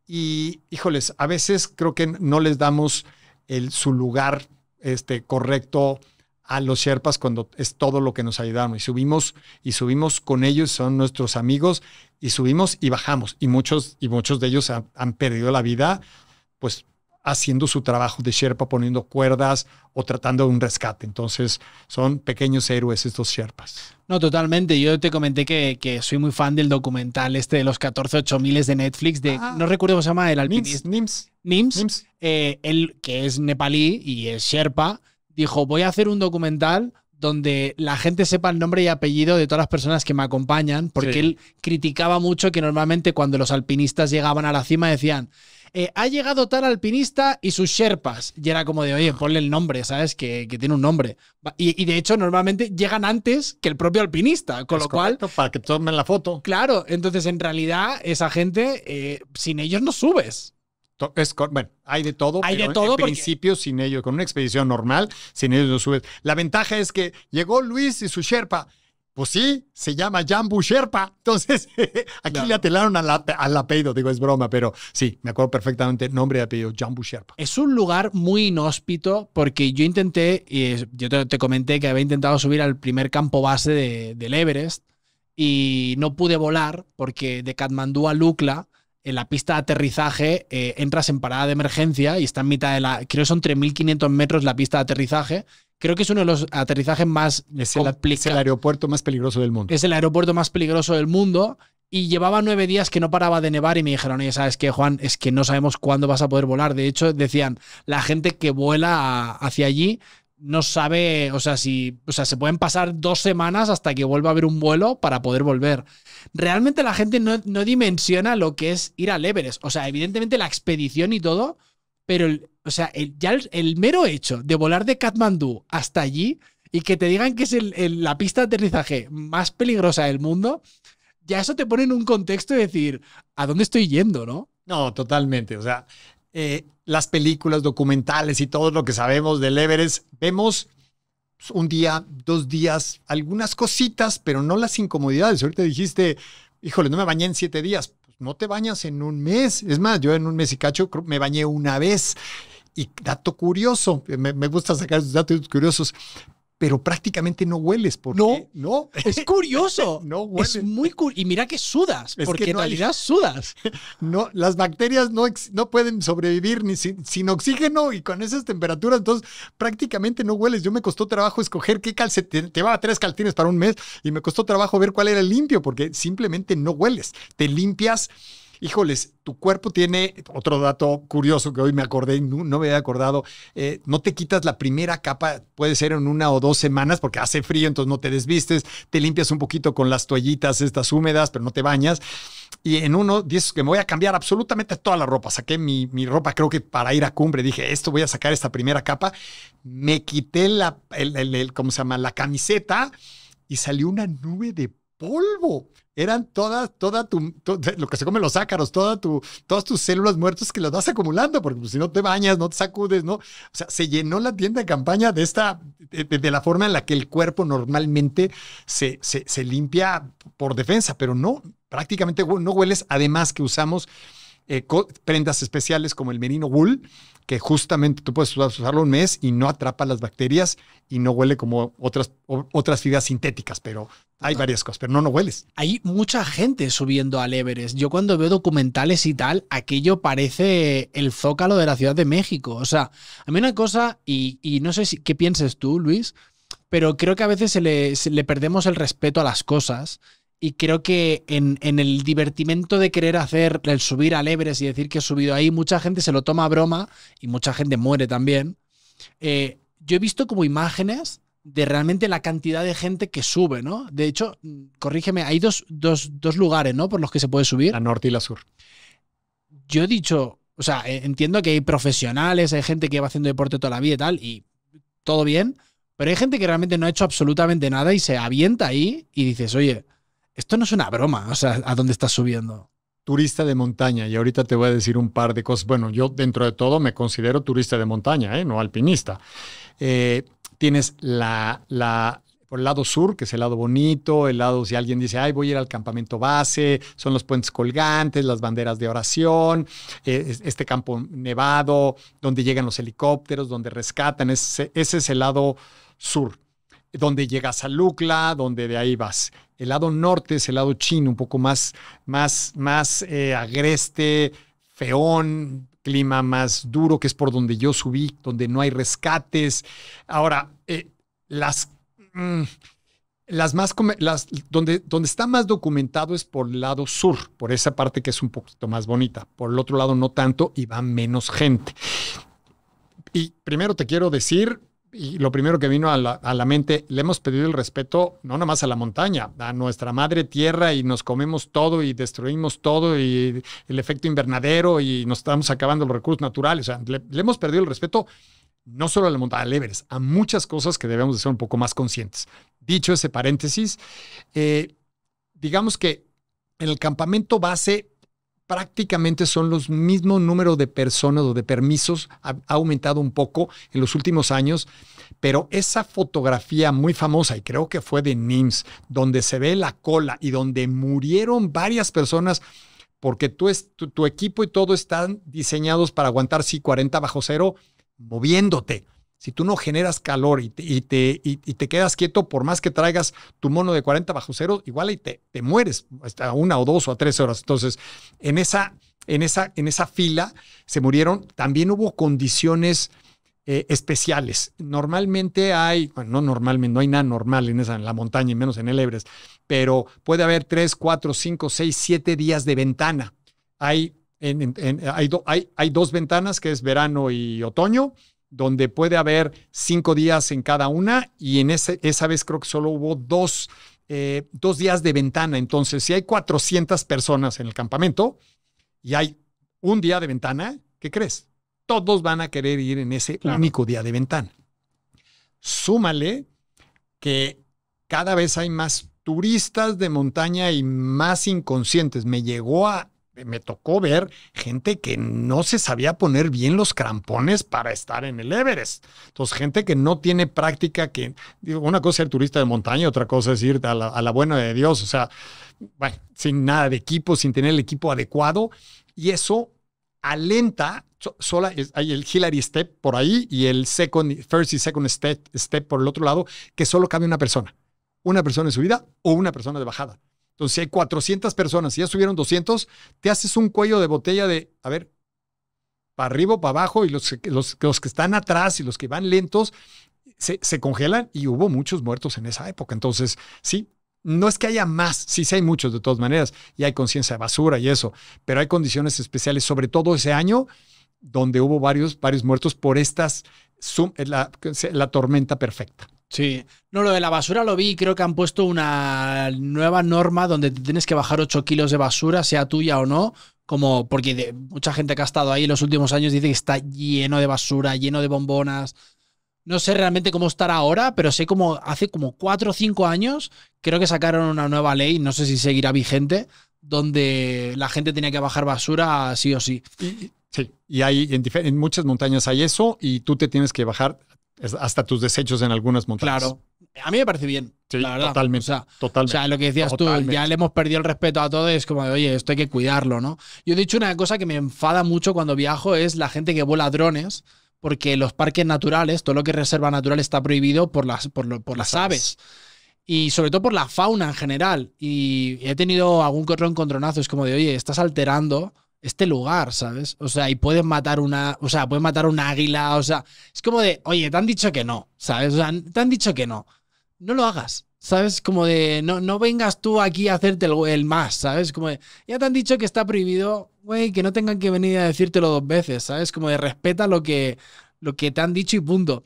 y, híjoles, a veces creo que no les damos el, su lugar este, correcto a los Sherpas cuando es todo lo que nos ayudaron. Y subimos y subimos con ellos, son nuestros amigos, y subimos y bajamos. Y muchos, y muchos de ellos han, perdido la vida, pues haciendo su trabajo de Sherpa, poniendo cuerdas o tratando de un rescate. Entonces, son pequeños héroes estos Sherpas. No, totalmente. Yo te comenté que, soy muy fan del documental este de los 14 miles de Netflix, de, ah. no recuerdo cómo se llama, el NIMS. NIMS. Eh, que es nepalí y es Sherpa dijo, voy a hacer un documental donde la gente sepa el nombre y apellido de todas las personas que me acompañan, porque él criticaba mucho que normalmente cuando los alpinistas llegaban a la cima decían, eh, ha llegado tal alpinista y sus sherpas. Y era como de, oye, ponle el nombre, ¿sabes? Que, tiene un nombre. Y, de hecho, normalmente llegan antes que el propio alpinista, con lo cual... Para que tomen la foto. Claro, entonces en realidad esa gente, eh, sin ellos no subes bueno, hay de todo. Hay de todo. En principio, sin ellos, con una expedición normal, sin ellos no subes. La ventaja es que llegó Luis y su Sherpa. Pues sí, se llama Jambu Sherpa. Entonces, (laughs) aquí le atelaron al, al, apellido, digo, es broma, pero sí, me acuerdo perfectamente nombre y apellido, Jambu Sherpa. Es un lugar muy inhóspito porque yo intenté, yo te, comenté que había intentado subir al primer campo base de, del Everest y no pude volar porque de Katmandú a Lukla en la pista de aterrizaje eh, entras en parada de emergencia y está en mitad de la. Creo que son 3.500 metros la pista de aterrizaje. Creo que es uno de los aterrizajes más. Es el, es el aeropuerto más peligroso del mundo. Es el aeropuerto más peligroso del mundo. Y llevaba nueve días que no paraba de nevar y me dijeron, oye, ¿sabes qué, Juan? Es que no sabemos cuándo vas a poder volar. De hecho, decían, la gente que vuela hacia allí no sabe, o sea, si, o sea, se pueden pasar dos semanas hasta que vuelva a haber un vuelo para poder volver. Realmente la gente no, dimensiona lo que es ir al Everest. O sea, evidentemente la expedición y todo, pero, o sea, ya el, mero hecho de volar de Kathmandú hasta allí y que te digan que es la pista de aterrizaje más peligrosa del mundo, ya eso te pone en un contexto de decir, ¿a dónde estoy yendo, no? No, totalmente. O sea, eh, las películas documentales y todo lo que sabemos del Everest, vemos pues, un día, dos días, algunas cositas, pero no las incomodidades. Ahorita dijiste, híjole, no me bañé en siete días. Pues, no te bañas en un mes. Es más, yo en un mes y cacho me bañé una vez. Y dato curioso, me, gusta sacar datos curiosos pero prácticamente no hueles. Porque, no, no. (laughs) Es curioso. (laughs) no hueles. Es muy curioso. Y mira que sudas, porque en realidad sudas. (laughs) No, las bacterias no, no pueden sobrevivir ni sin, oxígeno y con esas temperaturas, entonces prácticamente no hueles. Yo me costó trabajo escoger qué calcetín. Te llevaba a tres calcetines para un mes y me costó trabajo ver cuál era el limpio, porque simplemente no hueles. Te limpias híjoles, tu cuerpo tiene, otro dato curioso que hoy me acordé, no, me había acordado, eh, no te quitas la primera capa, puede ser en una o dos semanas porque hace frío, entonces no te desvistes, te limpias un poquito con las toallitas estas húmedas, pero no te bañas. Y en uno dices que me voy a cambiar absolutamente toda la ropa. Saqué mi, ropa, creo que para ir a cumbre, dije, esto voy a sacar esta primera capa. Me quité la, ¿cómo se llama? La camiseta y salió una nube de polvo. Eran todas, toda tu, lo que se comen los ácaros, toda tu, todas tus células muertas que las vas acumulando, porque pues, si no te bañas, no te sacudes, ¿no? O sea, se llenó la tienda de campaña de esta, de, la forma en la que el cuerpo normalmente se, se limpia por defensa, pero no, prácticamente no hueles, además que usamos eh, prendas especiales como el merino wool, que justamente tú puedes usarlo un mes y no atrapa las bacterias y no huele como otras, otras fibras sintéticas, pero hay ah. varias cosas, pero no, no hueles. Hay mucha gente subiendo al Everest. Yo cuando veo documentales y tal, aquello parece el zócalo de la Ciudad de México. O sea, a mí una cosa, y, no sé si, qué pienses tú, Luis, pero creo que a veces le, le, perdemos el respeto a las cosas y creo que en, el divertimento de querer hacer el subir al Everest y decir que he subido ahí, mucha gente se lo toma a broma y mucha gente muere también. Eh, yo he visto como imágenes de realmente la cantidad de gente que sube, ¿no? De hecho, corrígeme, hay dos, dos lugares, ¿no? Por los que se puede subir. La norte y la sur. Yo he dicho, o sea, eh, entiendo que hay profesionales, hay gente que va haciendo deporte toda la vida y tal, y todo bien, pero hay gente que realmente no ha hecho absolutamente nada y se avienta ahí y dices, oye, esto no es una broma, o sea, a dónde estás subiendo. Turista de montaña, y ahorita te voy a decir un par de cosas. Bueno, yo dentro de todo me considero turista de montaña, ¿eh? no alpinista. Eh, tienes la, la, por el lado sur, que es el lado bonito, el lado si alguien dice, ay, voy a ir al campamento base, son los puentes colgantes, las banderas de oración, eh, este campo nevado, donde llegan los helicópteros, donde rescatan, ese, ese es el lado sur donde llegas a Lucla, donde de ahí vas. El lado norte es el lado chino, un poco más, más, más eh, agreste, feón, clima más duro, que es por donde yo subí, donde no hay rescates. Ahora, eh, las, mm, las más, donde, donde está más documentado es por el lado sur, por esa parte que es un poquito más bonita. Por el otro lado no tanto y va menos gente. Y primero te quiero decir, y lo primero que vino a la, mente, le hemos pedido el respeto no más a la montaña, a nuestra madre tierra y nos comemos todo y destruimos todo y el efecto invernadero y nos estamos acabando los recursos naturales. le, hemos perdido el respeto no solo a la montaña, a Everest, a muchas cosas que debemos de ser un poco más conscientes. Dicho ese paréntesis, eh, digamos que en el campamento base prácticamente son los mismos número de personas o de permisos, ha, aumentado un poco en los últimos años, pero esa fotografía muy famosa, y creo que fue de NIMS, donde se ve la cola y donde murieron varias personas porque tu, equipo y todo están diseñados para aguantar, sí, 40 bajo cero, moviéndote. Si tú no generas calor y te, te, quedas quieto, por más que traigas tu mono de 40 bajo cero, igual y te, te mueres hasta una o dos o a tres horas. Entonces, en esa, en esa, en esa fila se murieron. También hubo condiciones eh, especiales. Normalmente hay, bueno, no normalmente, no hay nada normal en, esa, en la montaña y menos en el Everest, pero puede haber tres, cuatro, cinco, seis, siete días de ventana. Hay, hay, hay, hay dos ventanas, que es verano y otoño, donde puede haber cinco días en cada una y en ese, esa vez creo que solo hubo dos, eh, días de ventana. Entonces, si hay 400 personas en el campamento y hay un día de ventana, ¿qué crees? Todos van a querer ir en ese único día de ventana. Súmale que cada vez hay más turistas de montaña y más inconscientes. Me llegó a me tocó ver gente que no se sabía poner bien los crampones para estar en el Everest. Entonces, gente que no tiene práctica, que, digo, una cosa es ser turista de montaña, otra cosa es ir a la, buena de Dios, o sea, sin nada de equipo, sin tener el equipo adecuado, y eso alenta sola hay el Hillary step por ahí y el second first y second step, step por el otro lado que solo cabe una persona una persona de subida o una persona de bajada entonces, si hay 400 personas y si ya subieron 200, te haces un cuello de botella de, a ver, para arriba para abajo, y los, los, los, que están atrás y los que van lentos se, congelan y hubo muchos muertos en esa época. Entonces, sí, no es que haya más, sí, sí hay muchos de todas maneras, y hay conciencia de basura y eso, pero hay condiciones especiales, sobre todo ese año, donde hubo varios, varios muertos por estas, la tormenta perfecta. Sí. No, lo de la basura lo vi creo que han puesto una nueva norma donde te tienes que bajar 8 kilos de basura, sea tuya o no. Como porque mucha gente que ha estado ahí en los últimos años dice que está lleno de basura, lleno de bombonas. No sé realmente cómo estará ahora, pero sé como hace como 4 o 5 años creo que sacaron una nueva ley, no sé si seguirá vigente, donde la gente tenía que bajar basura sí o sí. Sí, y hay en, en, muchas montañas hay eso y tú te tienes que bajar, hasta tus desechos en algunas montañas. Claro. A mí me parece bien. la verdad. totalmente. O sea, lo que decías tú, ya le hemos perdido el respeto a todos, es como de, oye, esto hay que cuidarlo, ¿no? Yo he dicho una cosa que me enfada mucho cuando viajo, es la gente que vuela drones, porque los parques naturales, todo lo que reserva natural está prohibido por las, por, las, aves. Y sobre todo por la fauna en general. Y he tenido algún encontronazo, es como de, oye, estás alterando este lugar, ¿sabes? O sea, y puedes matar una, o sea, puedes matar un águila, o sea, es como de, oye, te han dicho que no, ¿sabes? O sea, te han dicho que no, no lo hagas, ¿sabes? Como de, no, no vengas tú aquí a hacerte el, más, ¿sabes? Como de, ya te han dicho que está prohibido, güey, que no tengan que venir a decírtelo dos veces, ¿sabes? Como de, respeta lo que, lo que te han dicho y punto.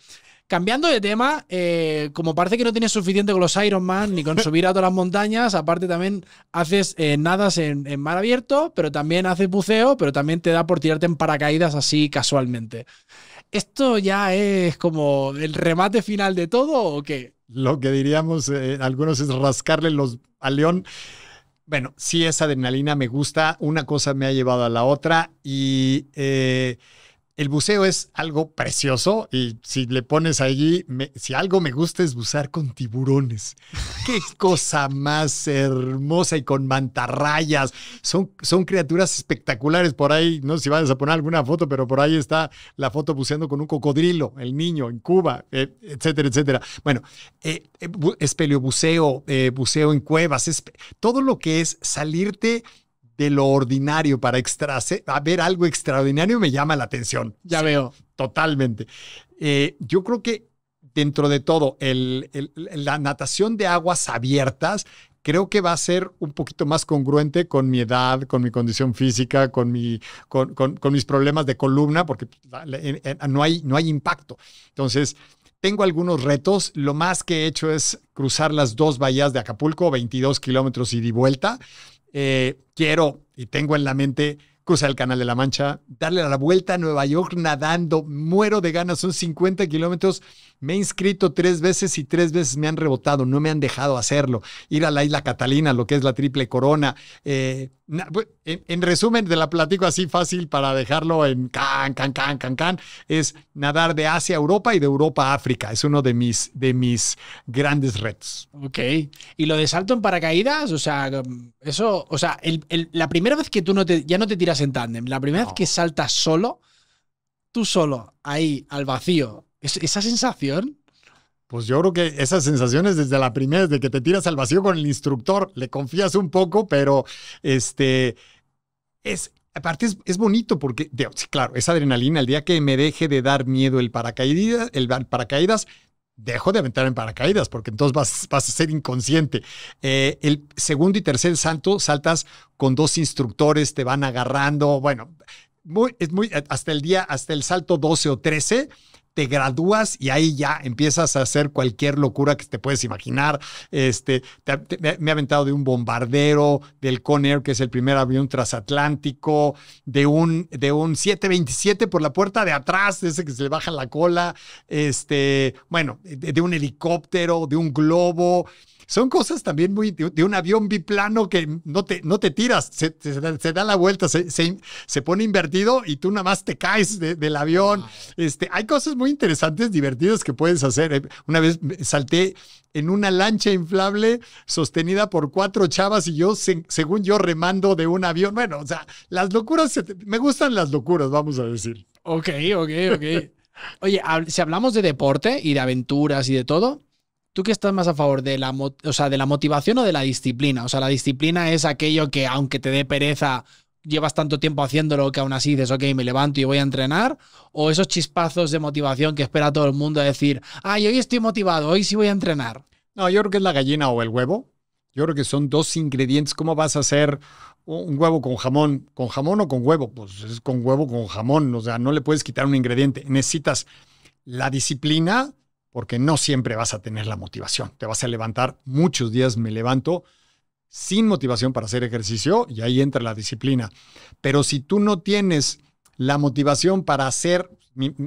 Cambiando de tema, eh, como parece que no tienes suficiente con los Iron Man ni con (laughs) subir a todas las montañas, aparte también haces eh, nadas en, mar abierto, pero también haces buceo, pero también te da por tirarte en paracaídas así casualmente. ¿Esto ya es como el remate final de todo o qué? Lo que diríamos eh, algunos es rascarle los al león. Bueno, sí, esa adrenalina me gusta, una cosa me ha llevado a la otra y el buceo es algo precioso y si le pones allí, si algo me gusta es bucear con tiburones. (laughs) Qué cosa más hermosa y con mantarrayas. Son, son criaturas espectaculares. Por ahí, no sé si vas a poner alguna foto, pero por ahí está la foto buceando con un cocodrilo, el niño en Cuba, eh, etcétera, etcétera. Bueno, eh, eh espeleobuceo, eh, buceo en cuevas, todo lo que es salirte de lo ordinario para extrase, a ver algo extraordinario me llama la atención. Ya veo. Totalmente. Eh, yo creo que dentro de todo, la natación de aguas abiertas creo que va a ser un poquito más congruente con mi edad, con mi condición física, con, mis problemas de columna, porque no hay, no hay impacto. Entonces, tengo algunos retos. Lo más que he hecho es cruzar las dos bahías de Acapulco, 22 kilómetros y de vuelta. Eh, quiero y tengo en la mente cruzar el Canal de la Mancha, darle la vuelta a Nueva York nadando, muero de ganas, son 50 kilómetros, me he inscrito tres veces y tres veces me han rebotado, no me han dejado hacerlo, ir a la isla Catalina, lo que es la Triple Corona, eh, pues, en, resumen, te la platico así fácil para dejarlo en can, can, can, can, can. Es nadar de Asia a Europa y de Europa a África. Es uno de mis, de mis grandes retos. Ok. ¿Y lo de salto en paracaídas? O sea, eso, o sea, la primera vez que tú no te, ya no te tiras en tándem, la primera vez que saltas solo, tú solo, ahí, al vacío, esa sensación. Pues yo creo que esas sensaciones desde la primera, desde que te tiras al vacío con el instructor, le confías un poco, pero este es Aparte es, bonito porque, claro, esa adrenalina, el día que me deje de dar miedo el paracaídas, el paracaídas dejo de aventar en paracaídas porque entonces vas, a ser inconsciente. Eh, el segundo y tercer salto, saltas con dos instructores, te van agarrando, bueno, muy, es muy, hasta el día, hasta el salto 12 o 13, te gradúas y ahí ya empiezas a hacer cualquier locura que te puedes imaginar. Este, me he aventado de un bombardero, del Conair, que es el primer avión transatlántico, de un, de un 727 por la puerta de atrás, ese que se le baja la cola, este, bueno, de un helicóptero, de un globo son cosas también muy de, un avión biplano que no te, no te tiras, se, da la vuelta, se, pone invertido y tú nada más te caes del avión. Este, hay cosas muy interesantes, divertidas que puedes hacer. Eh, una vez salté en una lancha inflable sostenida por cuatro chavas y yo, según yo, remando de un avión. Bueno, o sea, las locuras, me gustan las locuras, vamos a decir. Ok, ok, ok. (laughs) Oye, si hablamos de deporte y de aventuras y de todo, ¿Tú qué estás más a favor de la, o sea, de la motivación o de la disciplina? O sea, la disciplina es aquello que aunque te dé pereza, llevas tanto tiempo haciéndolo que aún así dices, ok, me levanto y voy a entrenar, o esos chispazos de motivación que espera todo el mundo a decir, ay, hoy estoy motivado, hoy sí voy a entrenar. No, yo creo que es la gallina o el huevo. Yo creo que son dos ingredientes. ¿Cómo vas a hacer un huevo con jamón? ¿Con jamón o con huevo? Pues es con huevo, con jamón. O sea, no le puedes quitar un ingrediente. Necesitas la disciplina porque no siempre vas a tener la motivación. Te vas a levantar, muchos días me levanto sin motivación para hacer ejercicio y ahí entra la disciplina. Pero si tú no tienes la motivación para hacer,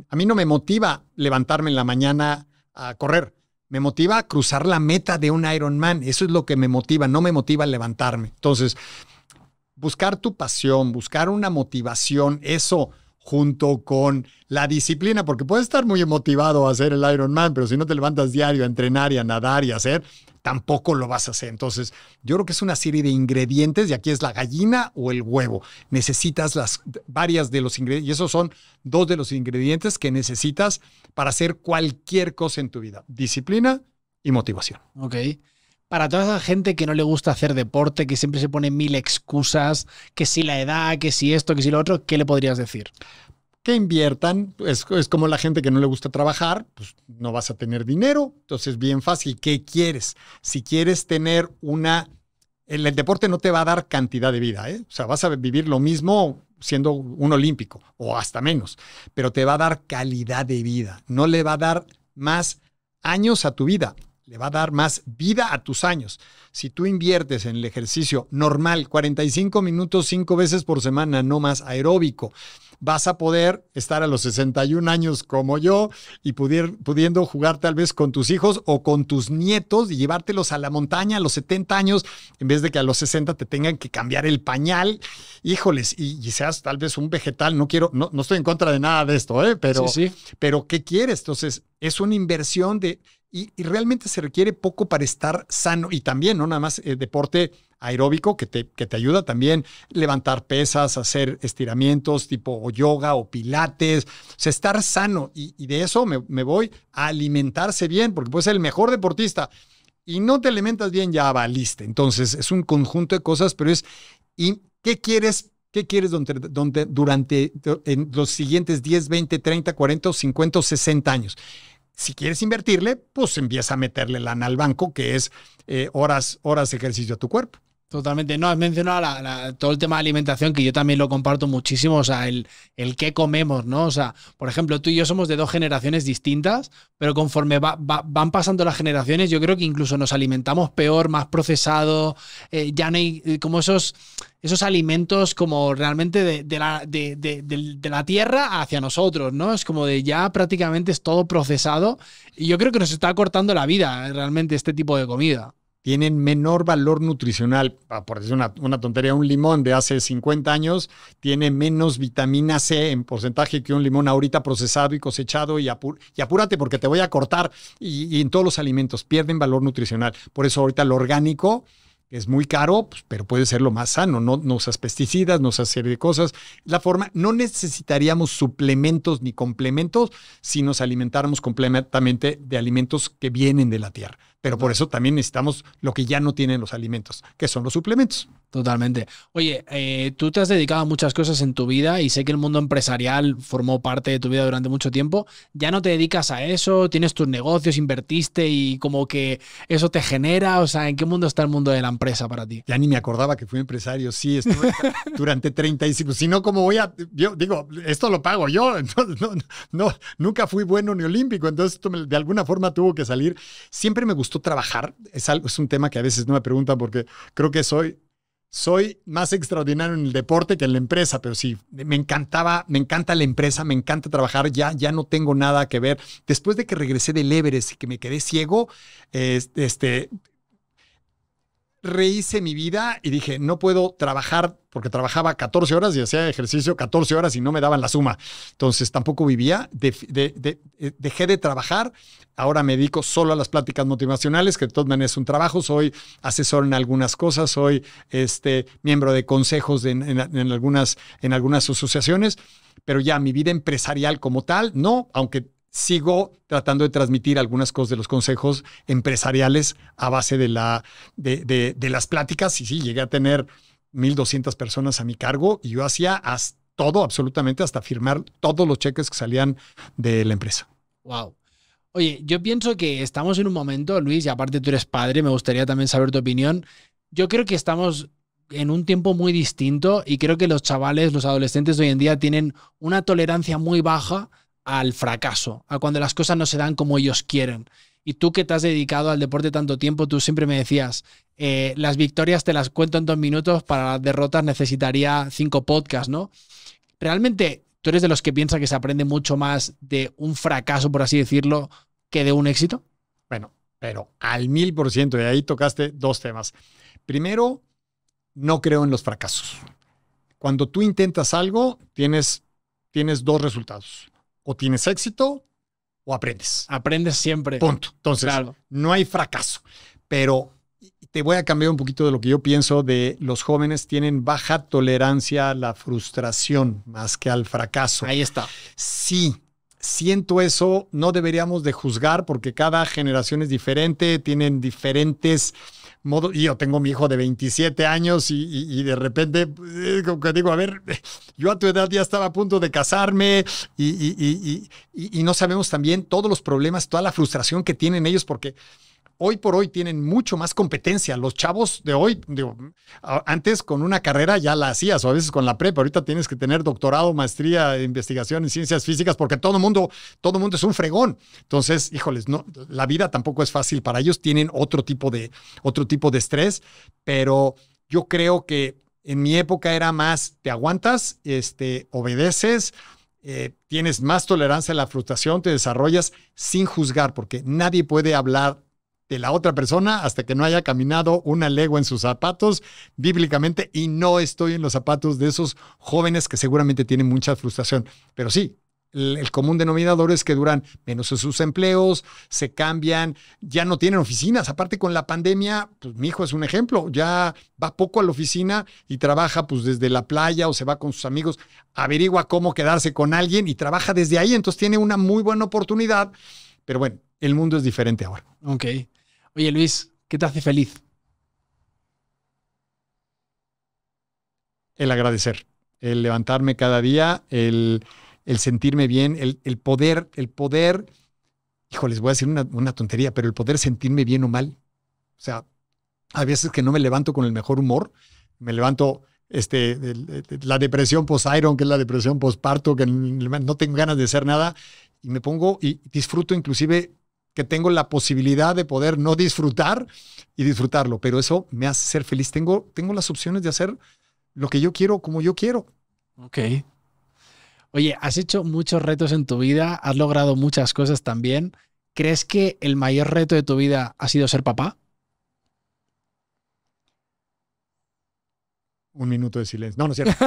a mí no me motiva levantarme en la mañana a correr, me motiva cruzar la meta de un Ironman, eso es lo que me motiva, no me motiva levantarme. Entonces, buscar tu pasión, buscar una motivación, eso junto con la disciplina, porque puedes estar muy motivado a hacer el Ironman, pero si no te levantas diario a entrenar y a nadar y a hacer, tampoco lo vas a hacer. Entonces, yo creo que es una serie de ingredientes y aquí es la gallina o el huevo. Necesitas las varias de los ingredientes y esos son dos de los ingredientes que necesitas para hacer cualquier cosa en tu vida. Disciplina y motivación. Ok para toda esa gente que no le gusta hacer deporte, que siempre se pone mil excusas, que si la edad, que si esto, que si lo otro, ¿qué le podrías decir? Que inviertan, es, como la gente que no le gusta trabajar, pues no vas a tener dinero, entonces bien fácil, ¿qué quieres? Si quieres tener una... El, el deporte no te va a dar cantidad de vida, ¿eh? o sea, vas a vivir lo mismo siendo un olímpico o hasta menos, pero te va a dar calidad de vida, no le va a dar más años a tu vida le va a dar más vida a tus años. Si tú inviertes en el ejercicio normal, 45 minutos, 5 veces por semana, no más aeróbico, vas a poder estar a los 61 años como yo y pudiendo jugar tal vez con tus hijos o con tus nietos y llevártelos a la montaña a los 70 años en vez de que a los 60 te tengan que cambiar el pañal. Híjoles, y, seas tal vez un vegetal, no quiero, no, no estoy en contra de nada de esto, ¿eh? pero, pero ¿qué quieres? Entonces, es una inversión de y, realmente se requiere poco para estar sano y también, no nada más eh, deporte aeróbico que te, que te, ayuda también levantar pesas, hacer estiramientos tipo yoga o pilates, o sea, estar sano y, de eso me, voy a alimentarse bien porque puedes ser el mejor deportista y no te alimentas bien ya valiste. Entonces es un conjunto de cosas, pero es, ¿y qué quieres? ¿Qué quieres donde, durante en los siguientes 10, 20, 30, 40 50 60 años? Si quieres invertirle, pues empieza a meterle lana al banco, que es eh, horas, horas de ejercicio a tu cuerpo. Totalmente. No, has mencionado la, todo el tema de alimentación, que yo también lo comparto muchísimo, o sea, el, que qué comemos, ¿no? O sea, por ejemplo, tú y yo somos de dos generaciones distintas, pero conforme van pasando las generaciones, yo creo que incluso nos alimentamos peor, más procesado, eh, ya no hay eh, como esos, alimentos como realmente de, la, de la tierra hacia nosotros, ¿no? Es como de ya prácticamente es todo procesado y yo creo que nos está cortando la vida eh, realmente este tipo de comida tienen menor valor nutricional. Por decir una, tontería, un limón de hace 50 años tiene menos vitamina C en porcentaje que un limón ahorita procesado y cosechado y, apúrate porque te voy a cortar. Y, en todos los alimentos pierden valor nutricional. Por eso ahorita lo orgánico es muy caro, pues, pero puede ser lo más sano. No, no usas pesticidas, no usas serie de cosas. La forma, no necesitaríamos suplementos ni complementos si nos alimentáramos completamente de alimentos que vienen de la tierra. Pero por eso también necesitamos lo que ya no tienen los alimentos, que son los suplementos. Totalmente. Oye, eh, tú te has dedicado a muchas cosas en tu vida y sé que el mundo empresarial formó parte de tu vida durante mucho tiempo. ¿Ya no te dedicas a eso? ¿Tienes tus negocios? ¿Invertiste y como que eso te genera? O sea, ¿en qué mundo está el mundo de la empresa para ti? Ya ni me acordaba que fui empresario. Sí, estuve (laughs) durante 35. Si no, ¿cómo voy a...? Yo digo, esto lo pago yo. (laughs) no, nunca fui bueno ni olímpico. Entonces, de alguna forma tuvo que salir. Siempre me gustó trabajar? Es, algo, es un tema que a veces no me preguntan porque creo que soy, soy más extraordinario en el deporte que en la empresa, pero sí, me encantaba, me encanta la empresa, me encanta trabajar, ya, ya no tengo nada que ver. Después de que regresé del Everest y que me quedé ciego, este, este rehice mi vida y dije, no puedo trabajar porque trabajaba 14 horas y hacía ejercicio 14 horas y no me daban la suma. Entonces tampoco vivía, eh, dejé de trabajar, ahora me dedico solo a las pláticas motivacionales, que de todas maneras es un trabajo, soy asesor en algunas cosas, soy este, miembro de consejos algunas, en algunas asociaciones, pero ya mi vida empresarial como tal, no, aunque sigo tratando de transmitir algunas cosas de los consejos empresariales a base de, la, de, las pláticas. Y sí, llegué a tener 1.200 personas a mi cargo y yo hacía todo, absolutamente, hasta firmar todos los cheques que salían de la empresa. Wow. Oye, yo pienso que estamos en un momento, Luis, y aparte tú eres padre, me gustaría también saber tu opinión. Yo creo que estamos en un tiempo muy distinto y creo que los chavales, los adolescentes hoy en día tienen una tolerancia muy baja al fracaso, a cuando las cosas no se dan como ellos quieren. Y tú que te has dedicado al deporte tanto tiempo, tú siempre me decías, eh, las victorias te las cuento en dos minutos, para las derrotas necesitaría cinco podcasts, ¿no? Realmente tú eres de los que piensa que se aprende mucho más de un fracaso, por así decirlo, que de un éxito. Bueno, pero al mil por ciento, y ahí tocaste dos temas. Primero, no creo en los fracasos. Cuando tú intentas algo, tienes, tienes dos resultados o tienes éxito o aprendes. Aprendes siempre. Punto. Entonces, no hay fracaso. Pero te voy a cambiar un poquito de lo que yo pienso de los jóvenes tienen baja tolerancia a la frustración más que al fracaso. Ahí está. Sí, siento eso, no deberíamos de juzgar porque cada generación es diferente, tienen diferentes modo, y yo tengo mi hijo de 27 años y, de repente, eh, como que digo, a ver, yo a tu edad ya estaba a punto de casarme y, y no sabemos también todos los problemas, toda la frustración que tienen ellos porque hoy por hoy tienen mucho más competencia. Los chavos de hoy, antes con una carrera ya la hacías o a veces con la prepa, ahorita tienes que tener doctorado, maestría, investigación en ciencias físicas porque todo mundo, todo mundo es un fregón. Entonces, híjoles, la vida tampoco es fácil para ellos, tienen otro tipo de, otro tipo de estrés, pero yo creo que en mi época era más, te aguantas, este, obedeces, eh, tienes más tolerancia a la frustración, te desarrollas sin juzgar, porque nadie puede hablar de la otra persona hasta que no haya caminado una legua en sus zapatos bíblicamente y no estoy en los zapatos de esos jóvenes que seguramente tienen mucha frustración. Pero sí, el, común denominador es que duran menos en sus empleos, se cambian, ya no tienen oficinas. Aparte con la pandemia, pues mi hijo es un ejemplo, ya va poco a la oficina y trabaja pues desde la playa o se va con sus amigos, averigua cómo quedarse con alguien y trabaja desde ahí, entonces tiene una muy buena oportunidad. Pero bueno, el mundo es diferente ahora. Ok. Oye Luis, ¿qué te hace feliz? El agradecer, el levantarme cada día, el, sentirme bien, el, poder, el poder, hijo, les voy a decir una, tontería, pero el poder sentirme bien o mal. O sea, a veces que no me levanto con el mejor humor, me levanto este, la depresión post-iron, que es la depresión post-parto, que no tengo ganas de hacer nada, y me pongo y disfruto inclusive que tengo la posibilidad de poder no disfrutar y disfrutarlo, pero eso me hace ser feliz. Tengo, tengo las opciones de hacer lo que yo quiero, como yo quiero. Ok. Oye, has hecho muchos retos en tu vida, has logrado muchas cosas también. ¿Crees que el mayor reto de tu vida ha sido ser papá? un minuto de silencio. No, no es cierto.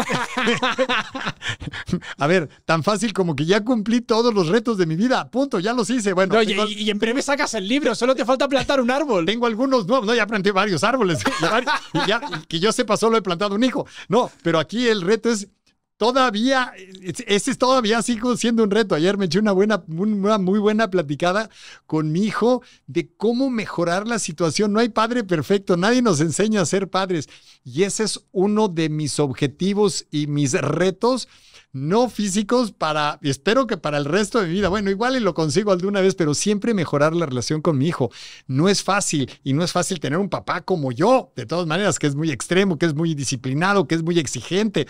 (laughs) a ver, tan fácil como que ya cumplí todos los retos de mi vida. Punto, ya los hice. Bueno, y, en breve sacas el libro, solo te falta plantar un árbol. Tengo algunos nuevos, no, ya planté varios árboles. (laughs) ya, que yo sepa, solo he plantado un hijo. No, pero aquí el reto es todavía, ese todavía sigo siendo un reto. Ayer me eché una buena, una muy buena platicada con mi hijo de cómo mejorar la situación. No hay padre perfecto, nadie nos enseña a ser padres. Y ese es uno de mis objetivos y mis retos, no físicos, para, espero que para el resto de mi vida. Bueno, igual y lo consigo alguna vez, pero siempre mejorar la relación con mi hijo. No es fácil y no es fácil tener un papá como yo, de todas maneras, que es muy extremo, que es muy disciplinado, que es muy exigente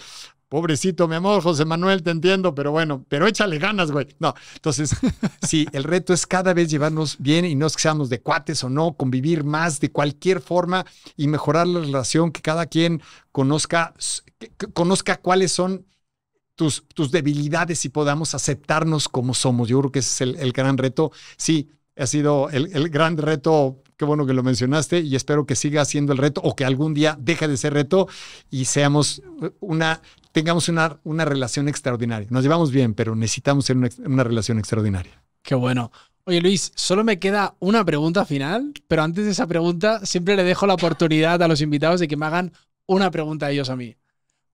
pobrecito, mi amor, José Manuel, te entiendo, pero bueno, pero échale ganas, güey. No, entonces, (laughs) sí, el reto es cada vez llevarnos bien y no es que seamos de cuates o no, convivir más de cualquier forma y mejorar la relación, que cada quien conozca, conozca cuáles son tus, tus debilidades y podamos aceptarnos como somos. Yo creo que ese es el, gran reto. Sí, ha sido el, el gran reto qué bueno que lo mencionaste y espero que siga siendo el reto o que algún día deje de ser reto y seamos una tengamos una, relación extraordinaria. Nos llevamos bien, pero necesitamos ser una, relación extraordinaria. Qué bueno. Oye Luis, solo me queda una pregunta final, pero antes de esa pregunta siempre le dejo la oportunidad a los invitados de que me hagan una pregunta a ellos a mí.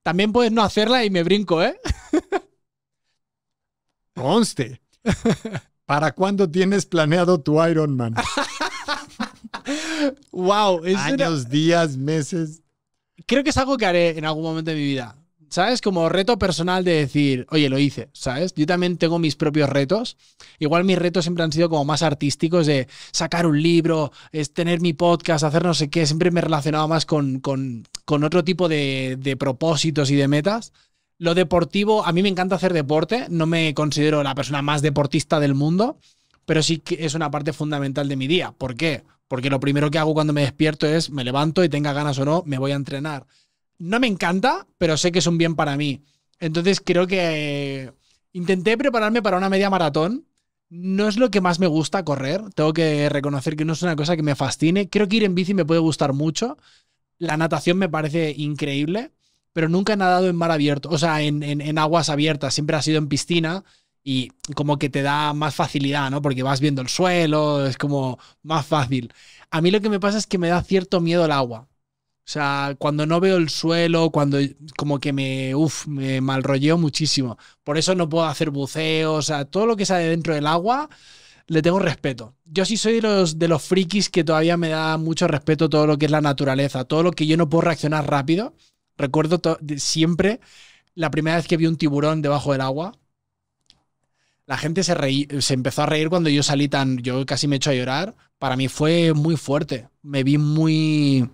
También puedes no hacerla y me brinco, ¿eh? (laughs) Conste. ¿Para cuándo tienes planeado tu Ironman? wow. (laughs) Años, días, meses. Creo que es algo que haré en algún momento de mi vida. ¿sabes? Como reto personal de decir, oye, lo hice, ¿sabes? Yo también tengo mis propios retos. Igual mis retos siempre han sido como más artísticos de sacar un libro, es tener mi podcast, hacer no sé qué. Siempre me he relacionado más con, con, otro tipo de, de propósitos y de metas. Lo deportivo, a mí me encanta hacer deporte, no me considero la persona más deportista del mundo, pero sí que es una parte fundamental de mi día. ¿Por qué? Porque lo primero que hago cuando me despierto es me levanto y tenga ganas o no, me voy a entrenar no me encanta, pero sé que es un bien para mí. Entonces creo que eh, intenté prepararme para una media maratón. No es lo que más me gusta correr. Tengo que reconocer que no es una cosa que me fascine. Creo que ir en bici me puede gustar mucho. La natación me parece increíble, pero nunca he nadado en mar abierto, o sea, en, aguas abiertas. Siempre ha sido en piscina y como que te da más facilidad, ¿no? Porque vas viendo el suelo, es como más fácil. A mí lo que me pasa es que me da cierto miedo el agua. O sea, cuando no veo el suelo, cuando como que me, uf, me malrolleo muchísimo. Por eso no puedo hacer buceos. o sea, todo lo que sale dentro del agua le tengo respeto. Yo sí soy de los, de los frikis que todavía me da mucho respeto todo lo que es la naturaleza, todo lo que yo no puedo reaccionar rápido. Recuerdo siempre la primera vez que vi un tiburón debajo del agua. La gente se, reí, se empezó a reír cuando yo salí tan... Yo casi me echo a llorar. Para mí fue muy fuerte. Me vi muy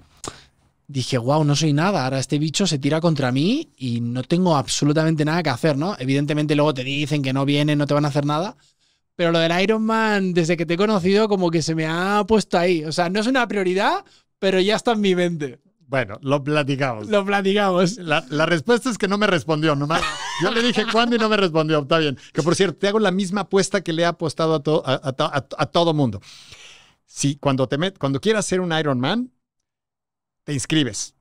dije, wow, no soy nada, ahora este bicho se tira contra mí y no tengo absolutamente nada que hacer, ¿no? Evidentemente luego te dicen que no vienen, no te van a hacer nada, pero lo del Iron Man, desde que te he conocido, como que se me ha puesto ahí. O sea, no es una prioridad, pero ya está en mi mente. Bueno, lo platicamos. Lo platicamos. La, respuesta es que no me respondió, nomás. Yo le dije cuándo y no me respondió, está bien. Que por cierto, te hago la misma apuesta que le he apostado a, a, todo mundo. Si cuando, te met, cuando quieras ser un Iron Man, te inscribes,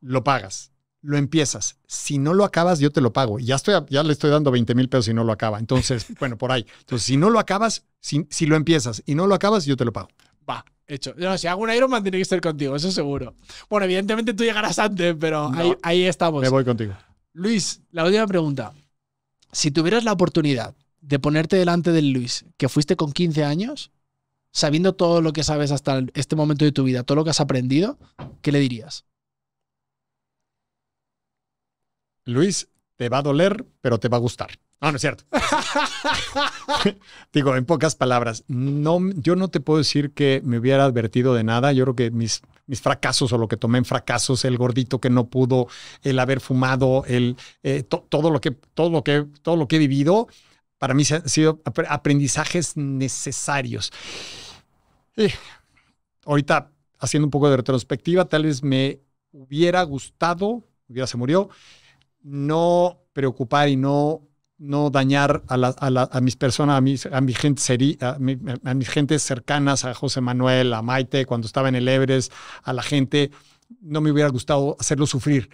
lo pagas, lo empiezas. Si no lo acabas, yo te lo pago. Ya, estoy, ya le estoy dando 20 mil pesos si no lo acaba. Entonces, (laughs) bueno, por ahí. Entonces, si no lo acabas, si, si lo empiezas y no lo acabas, yo te lo pago. Va, hecho. No, si hago un Ironman tiene que estar contigo, eso seguro. Bueno, evidentemente tú llegarás antes, pero ahí, ahí, estamos. Me voy contigo. Luis, la última pregunta. Si tuvieras la oportunidad de ponerte delante del Luis que fuiste con 15 años, sabiendo todo lo que sabes hasta este momento de tu vida, todo lo que has aprendido, ¿qué le dirías? Luis, te va a doler, pero te va a gustar. No, ah, no es cierto. (laughs) Digo, en pocas palabras, no, yo no te puedo decir que me hubiera advertido de nada. Yo creo que mis, mis fracasos o lo que tomé en fracasos, el gordito que no pudo, el haber fumado, el, eh, todo, lo que, todo, lo que, todo lo que he vivido, para mí han sido aprendizajes necesarios. Y ahorita, haciendo un poco de retrospectiva, tal vez me hubiera gustado, hubiera se murió, no preocupar y no, no dañar a, mis personas, a mis, a, mi gente a, mi, a mis gentes cercanas, a José Manuel, a Maite, cuando estaba en el Everest, a la gente. No me hubiera gustado hacerlo sufrir,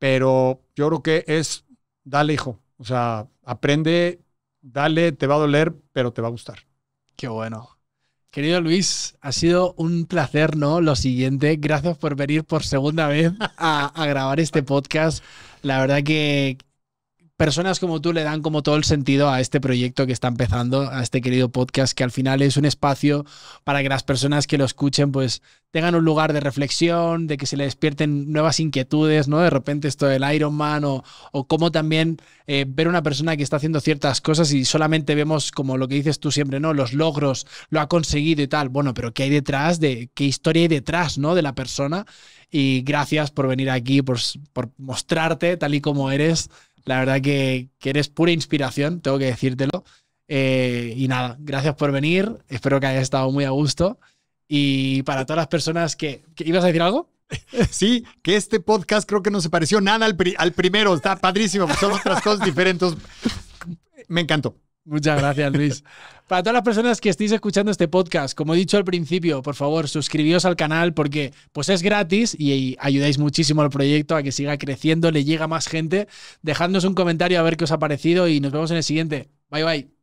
pero yo creo que es, dale hijo, o sea, aprende dale, te va a doler, pero te va a gustar. Qué bueno. Querido Luis, ha sido un placer, ¿no? Lo siguiente, gracias por venir por segunda vez a, grabar este podcast. La verdad que personas como tú le dan como todo el sentido a este proyecto que está empezando, a este querido podcast, que al final es un espacio para que las personas que lo escuchen, pues tengan un lugar de reflexión, de que se le despierten nuevas inquietudes, ¿no? De repente esto del Iron Man o, o cómo también eh, ver una persona que está haciendo ciertas cosas y solamente vemos como lo que dices tú siempre, ¿no? Los logros, lo ha conseguido y tal. Bueno, pero ¿qué hay detrás? De, ¿Qué historia hay detrás, ¿no? De la persona. Y gracias por venir aquí, por mostrarte tal y como eres. La verdad que, eres pura inspiración, tengo que decírtelo. Eh, y nada, gracias por venir. Espero que hayas estado muy a gusto. Y para todas las personas que, ¿Ibas a decir algo? (laughs) Sí, que este podcast creo que no se pareció nada al, al primero. Está padrísimo, son otras cosas diferentes. Me encantó. Muchas gracias, Luis. (laughs) Para todas las personas que estéis escuchando este podcast, como he dicho al principio, por favor, suscribíos al canal porque pues es gratis y ayudáis muchísimo al proyecto a que siga creciendo, le llega más gente. Dejadnos un comentario a ver qué os ha parecido y nos vemos en el siguiente. Bye bye.